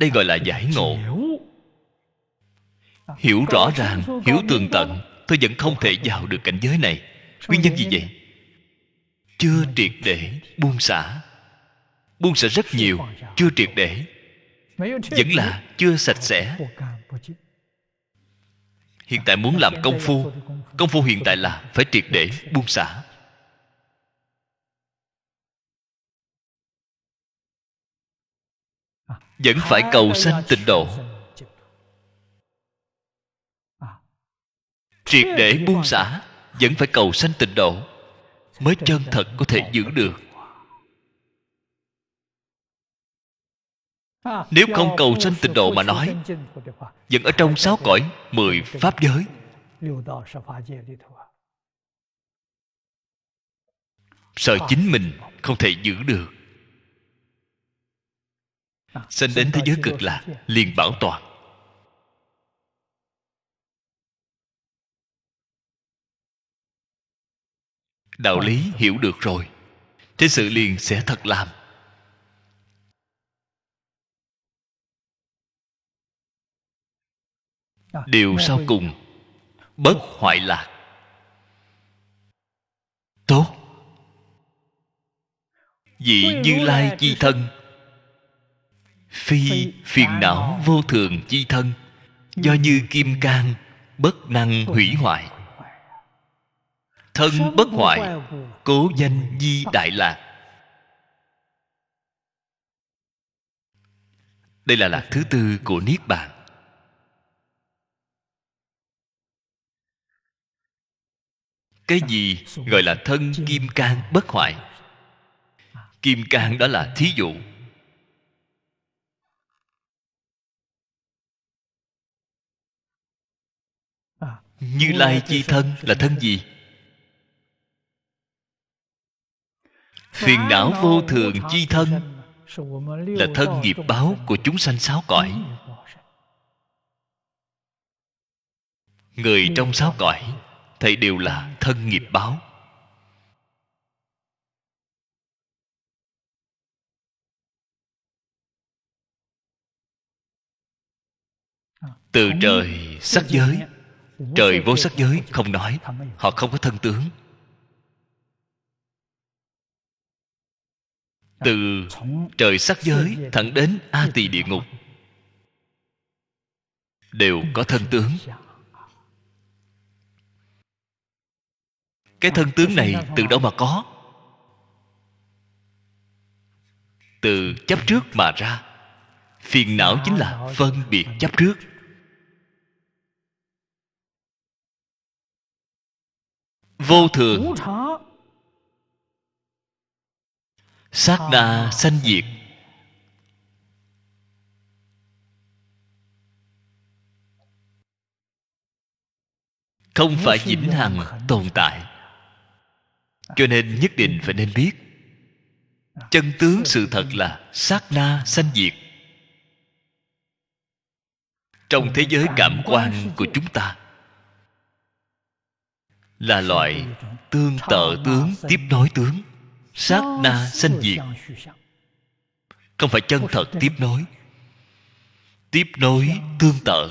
Speaker 1: Đây gọi là giải ngộ hiểu rõ ràng hiểu tường tận tôi vẫn không thể vào được cảnh giới này nguyên nhân gì vậy chưa triệt để buông xả buông xả rất nhiều chưa triệt để vẫn là chưa sạch sẽ hiện tại muốn làm công phu công phu hiện tại là phải triệt để buông xả vẫn phải cầu sanh tịnh độ triệt để buông xả vẫn phải cầu sanh tịnh độ mới chân thật có thể giữ được
Speaker 2: nếu không cầu sanh tịnh độ mà nói
Speaker 1: vẫn ở trong sáu cõi mười pháp giới sợ chính mình không thể giữ được Sanh đến thế giới cực lạc liền bảo toàn đạo vâng. lý hiểu được rồi thế sự liền sẽ thật làm điều sau cùng bất hoại lạc tốt vị như lai à, chi thân phi phiền não vô thường chi thân do như kim cang bất năng hủy hoại thân bất hoại cố danh di đại lạc đây là lạc thứ tư của niết bàn cái gì gọi là thân kim cang bất hoại kim cang đó là thí dụ như lai chi thân là thân gì phiền não vô thường chi thân là thân nghiệp báo của chúng sanh sáu cõi người trong sáu cõi thầy đều là thân nghiệp báo à, từ trời sắc giới trời vô sắc giới không nói họ không có thân tướng từ trời sắc giới thẳng đến a tỳ địa ngục đều có thân tướng cái thân tướng này từ đâu mà có từ chấp trước mà ra phiền não chính là phân biệt chấp trước vô thường sát ờ. na sanh diệt không phải vĩnh hằng tồn tại cho nên nhất định phải nên biết à, chân tướng sự thật là sát na sanh diệt trong thế giới cảm quan của chúng ta là loại tương tự tướng tiếp nối tướng sát na sanh diệt không phải chân thật tiếp nối tiếp nối tương tự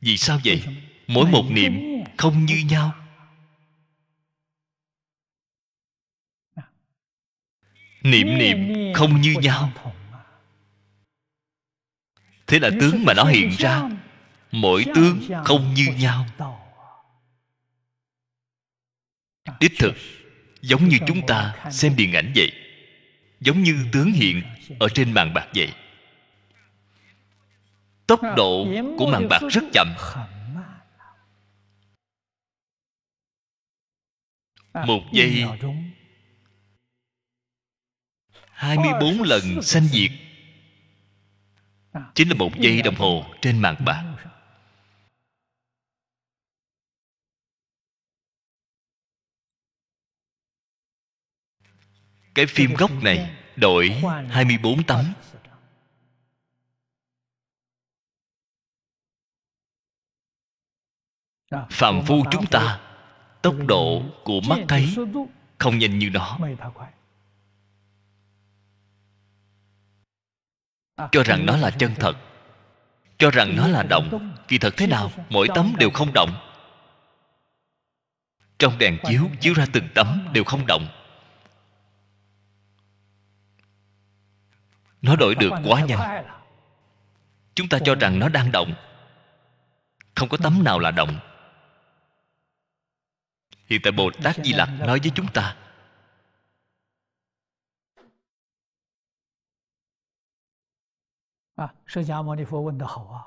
Speaker 1: vì sao vậy mỗi một niệm không như nhau niệm niệm không như nhau thế là tướng mà nó hiện ra mỗi tướng không như nhau À, đích thực giống như chúng ta xem điện ảnh vậy giống như tướng hiện ở trên màn bạc vậy tốc độ của màn bạc rất chậm à, một giây 24 lần sanh diệt à, Chính là một giây đồng hồ trên màn bạc cái phim gốc này đổi 24 tấm phạm phu chúng ta tốc độ của mắt thấy không nhanh như nó cho à, rằng nó là chân thật cho rằng nó là động kỳ thật thế nào mỗi tấm đều không động trong đèn chiếu chiếu ra từng tấm đều không động nó đổi được quá nhanh chúng ta cho rằng nó đang động không có tấm nào là động hiện tại bồ tát di lặc nói với chúng ta
Speaker 2: à, Sư Gia Mâu Ni Phật vấn đề à.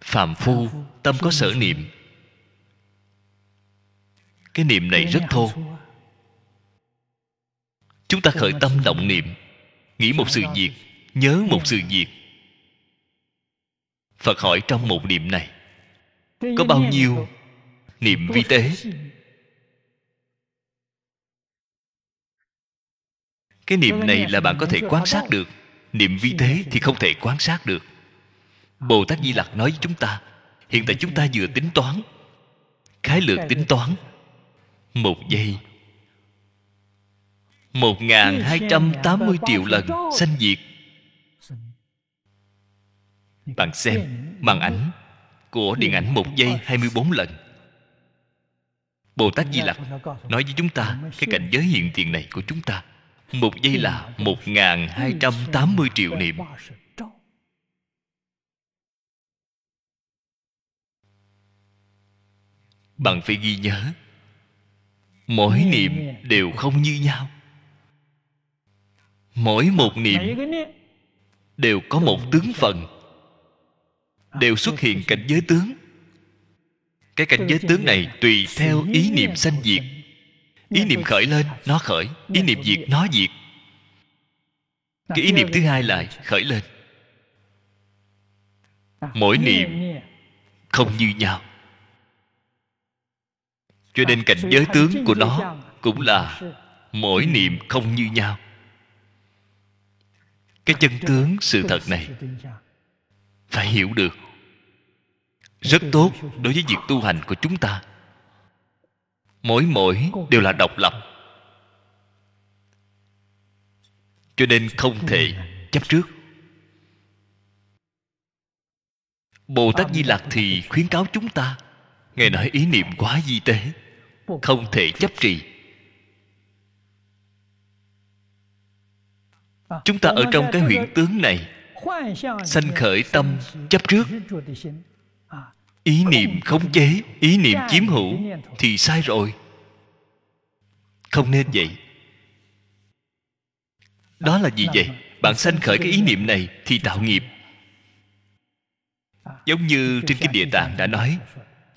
Speaker 1: Phạm phu tâm có sở niệm Cái niệm này rất thô chúng ta khởi tâm động niệm nghĩ một sự việc nhớ một sự việc phật hỏi trong một niệm này có bao nhiêu niệm vi tế cái niệm này là bạn có thể quan sát được niệm vi tế thì không thể quan sát được bồ tát di lặc nói với chúng ta hiện tại chúng ta vừa tính toán khái lược tính toán một giây 1280 triệu lần sanh diệt Bạn xem màn ảnh của điện ảnh một giây 24 lần Bồ Tát Di Lặc nói với chúng ta cái cảnh giới hiện tiền này của chúng ta một giây là 1.280 triệu niệm Bạn phải ghi nhớ Mỗi niệm đều không như nhau mỗi một niệm đều có một tướng phần à, đều xuất hiện cảnh giới tướng cái cảnh giới tướng này tùy theo ý niệm sanh diệt ý niệm khởi lên à, à, nó khởi ý niệm diệt nó diệt cái ý niệm thứ hai lại khởi lên
Speaker 2: mỗi niệm
Speaker 1: không như nhau cho nên cảnh giới tướng của nó cũng là mỗi niệm không như nhau cái chân tướng sự thật này phải hiểu được rất tốt đối với việc tu hành của chúng ta mỗi mỗi đều là độc lập cho nên không thể chấp trước bồ tát di lạc thì khuyến cáo chúng ta ngài nói ý niệm quá di tế không thể chấp trì chúng ta ở trong cái huyện tướng này
Speaker 2: sanh khởi
Speaker 1: tâm chấp trước ý niệm khống chế ý niệm chiếm hữu thì sai rồi không nên vậy đó là gì vậy bạn sanh khởi cái ý niệm này thì tạo nghiệp giống như trên kinh địa tạng đã nói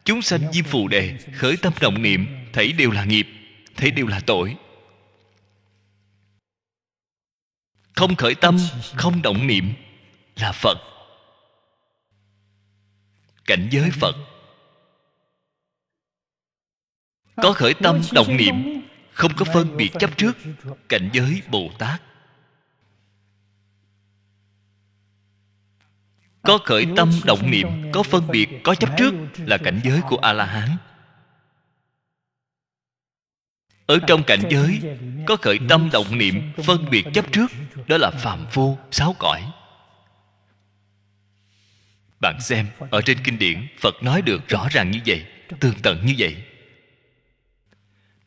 Speaker 1: chúng sanh diêm phù đề khởi tâm động niệm thấy đều là nghiệp thấy đều là tội không khởi tâm không động niệm là phật cảnh giới phật có khởi tâm động niệm không có phân biệt chấp trước cảnh giới bồ tát có khởi tâm động niệm có phân biệt có chấp trước là cảnh giới của a la hán ở trong cảnh giới có khởi tâm động niệm phân biệt chấp trước đó là phàm phu sáu cõi bạn xem ở trên kinh điển phật nói được rõ ràng như vậy tương tận như vậy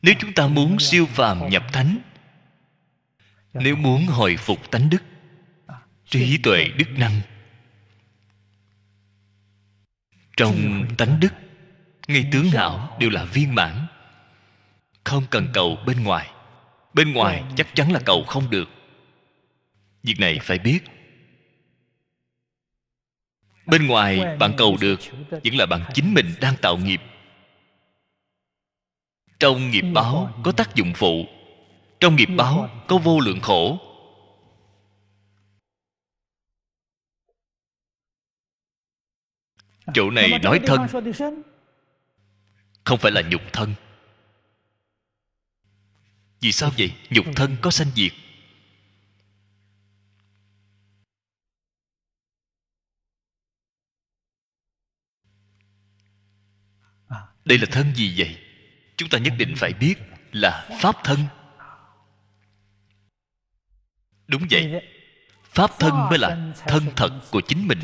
Speaker 1: nếu chúng ta muốn siêu phàm nhập thánh nếu muốn hồi phục tánh đức à, trí tuệ đức năng trong tánh đức ngay tướng hảo đều là viên mãn không cần cầu bên ngoài bên ngoài ừ. chắc chắn là cầu không được việc này phải biết bên ngoài bạn cầu được vẫn là bạn chính mình đang tạo nghiệp trong nghiệp báo có tác dụng phụ trong nghiệp báo có vô lượng khổ chỗ này nói thân không phải là nhục thân vì sao vậy nhục ừ. thân có sanh diệt à. đây là thân gì vậy chúng ta nhất định phải biết là pháp thân đúng vậy pháp thân mới là thân thật của chính mình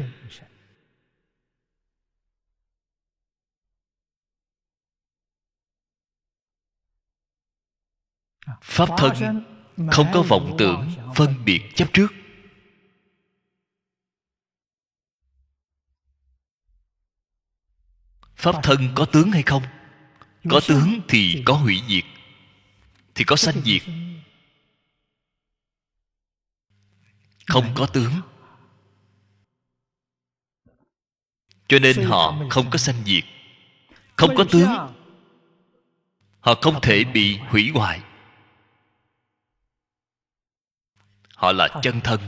Speaker 1: pháp thân không có vọng tưởng phân biệt chấp trước pháp thân có tướng hay không có tướng thì có hủy diệt thì có sanh diệt không có tướng cho nên họ không có sanh diệt không có tướng họ không thể bị hủy hoại họ là chân thân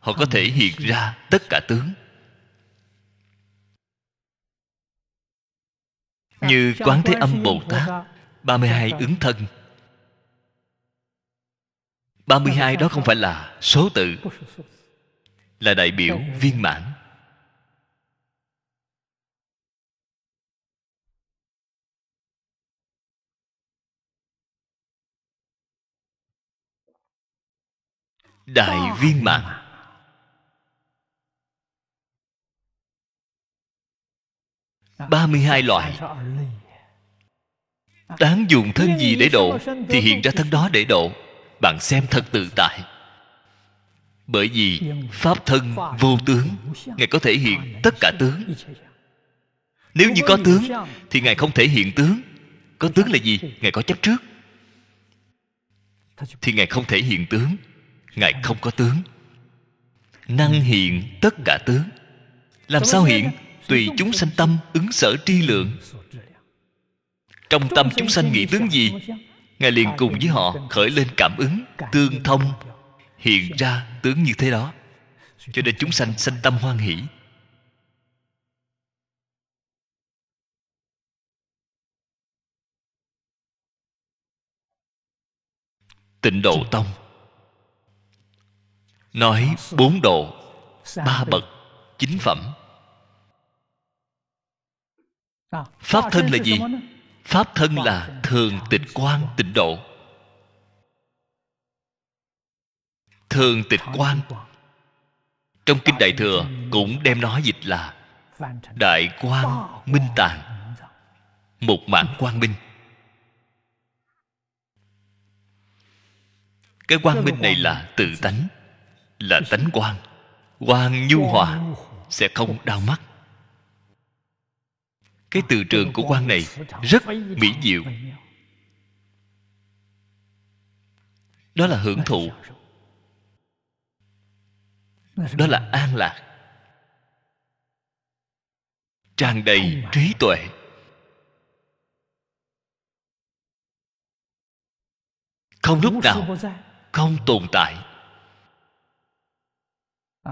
Speaker 1: họ có thể hiện ra tất cả tướng như quán thế âm bồ tát 32 dạ, vâng. ứng thân 32 dạ, vâng, đó dạ, không vâng. phải là số tự Là đại biểu viên mãn đại ờ. viên mãn ờ, ba mươi hai loại đáng ờ. dùng thân gì để độ thì hiện ra thân đó để độ bạn xem thật tự tại bởi vì pháp thân vô tướng ngài có thể hiện tất cả tướng nếu như có tướng thì ngài không thể hiện tướng có tướng là gì ngài có chấp trước thì ngài không thể hiện tướng ngài không có tướng năng ừ. hiện tất cả tướng làm sao hiện tùy chúng sanh tâm ứng sở tri lượng trong tâm chúng sanh nghĩ tướng gì ngài liền cùng với họ khởi lên cảm ứng tương thông hiện ra tướng như thế đó cho nên chúng sanh sanh tâm hoan hỷ tịnh độ tông nói bốn độ ba bậc chín phẩm
Speaker 2: pháp thân là gì
Speaker 1: pháp thân là thường tịch quan tịnh độ thường tịch quan trong kinh đại thừa cũng đem nó dịch là đại quang minh tàng một mạng quang minh cái quang minh này là tự tánh là tánh quan quan nhu hòa sẽ không đau mắt cái từ trường của quan này rất mỹ diệu đó là hưởng thụ đó là an lạc tràn đầy trí tuệ không lúc nào không tồn tại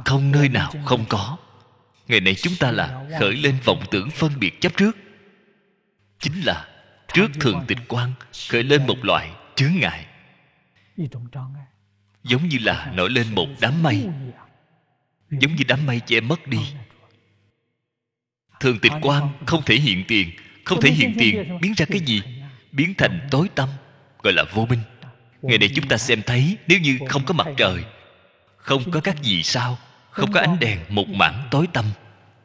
Speaker 1: không nơi nào không có ngày nay chúng ta là khởi lên vọng tưởng phân biệt chấp trước chính là trước thường tịch quan khởi lên một loại chướng ngại giống như là nổi lên một đám mây giống như đám mây che mất đi thường tịch quan không thể hiện tiền không thể hiện tiền biến ra cái gì biến thành tối tâm gọi là vô minh ngày nay chúng ta xem thấy nếu như không có mặt trời không có các gì sao không có ánh đèn một mảng tối tâm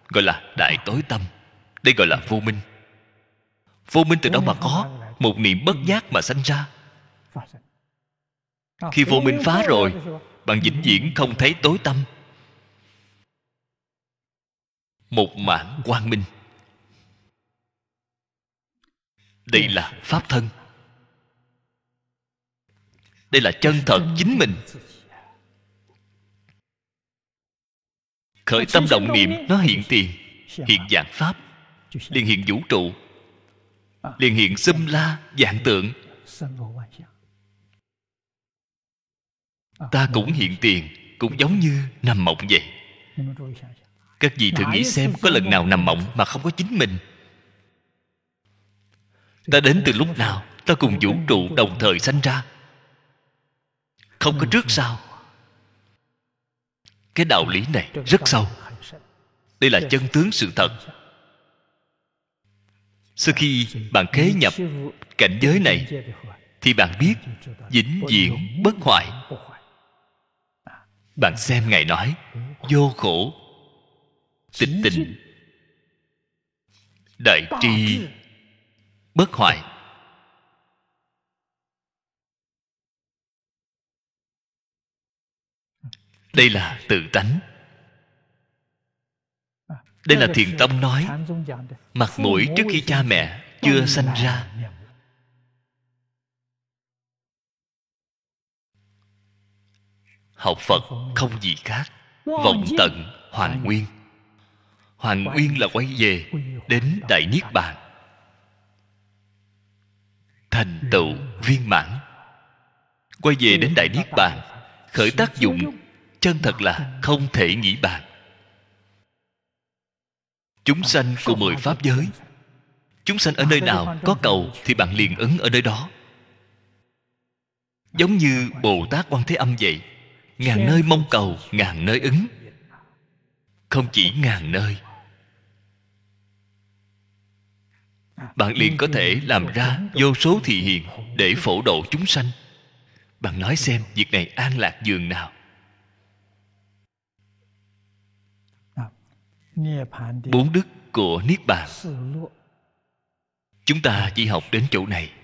Speaker 1: gọi là đại tối tâm đây gọi là vô minh vô minh từ đâu mà có một niệm bất giác mà sanh ra khi vô minh phá rồi bạn vĩnh viễn không thấy tối tâm một mảng quang minh đây là pháp thân đây là chân thật chính mình khởi tâm động niệm nó hiện tiền hiện dạng pháp liền hiện vũ trụ liền hiện xâm la dạng tượng ta cũng hiện tiền cũng giống như nằm mộng vậy các vị thử nghĩ xem có lần nào nằm mộng mà không có chính mình ta đến từ lúc nào ta cùng vũ trụ đồng thời sanh ra không có trước sau cái đạo lý này rất sâu đây là chân tướng sự thật sau khi bạn khế nhập cảnh giới này thì bạn biết vĩnh viễn bất hoại bạn xem ngài nói vô khổ tịch tịnh đại tri bất hoại đây là tự tánh đây là thiền tông nói mặt mũi trước khi cha mẹ chưa sanh ra học phật không gì khác vọng tận hoàn nguyên hoàn nguyên là quay về đến đại niết bàn thành tựu viên mãn quay về đến đại niết bàn khởi tác dụng chân thật là không thể nghĩ bàn chúng sanh của mười pháp giới chúng sanh ở nơi nào có cầu thì bạn liền ứng ở nơi đó giống như bồ tát quan thế âm vậy ngàn nơi mong cầu ngàn nơi ứng không chỉ ngàn nơi bạn liền có thể làm ra vô số thị hiền để phổ độ chúng sanh bạn nói xem việc này an lạc giường nào bốn đức của niết bàn chúng ta chỉ học đến chỗ này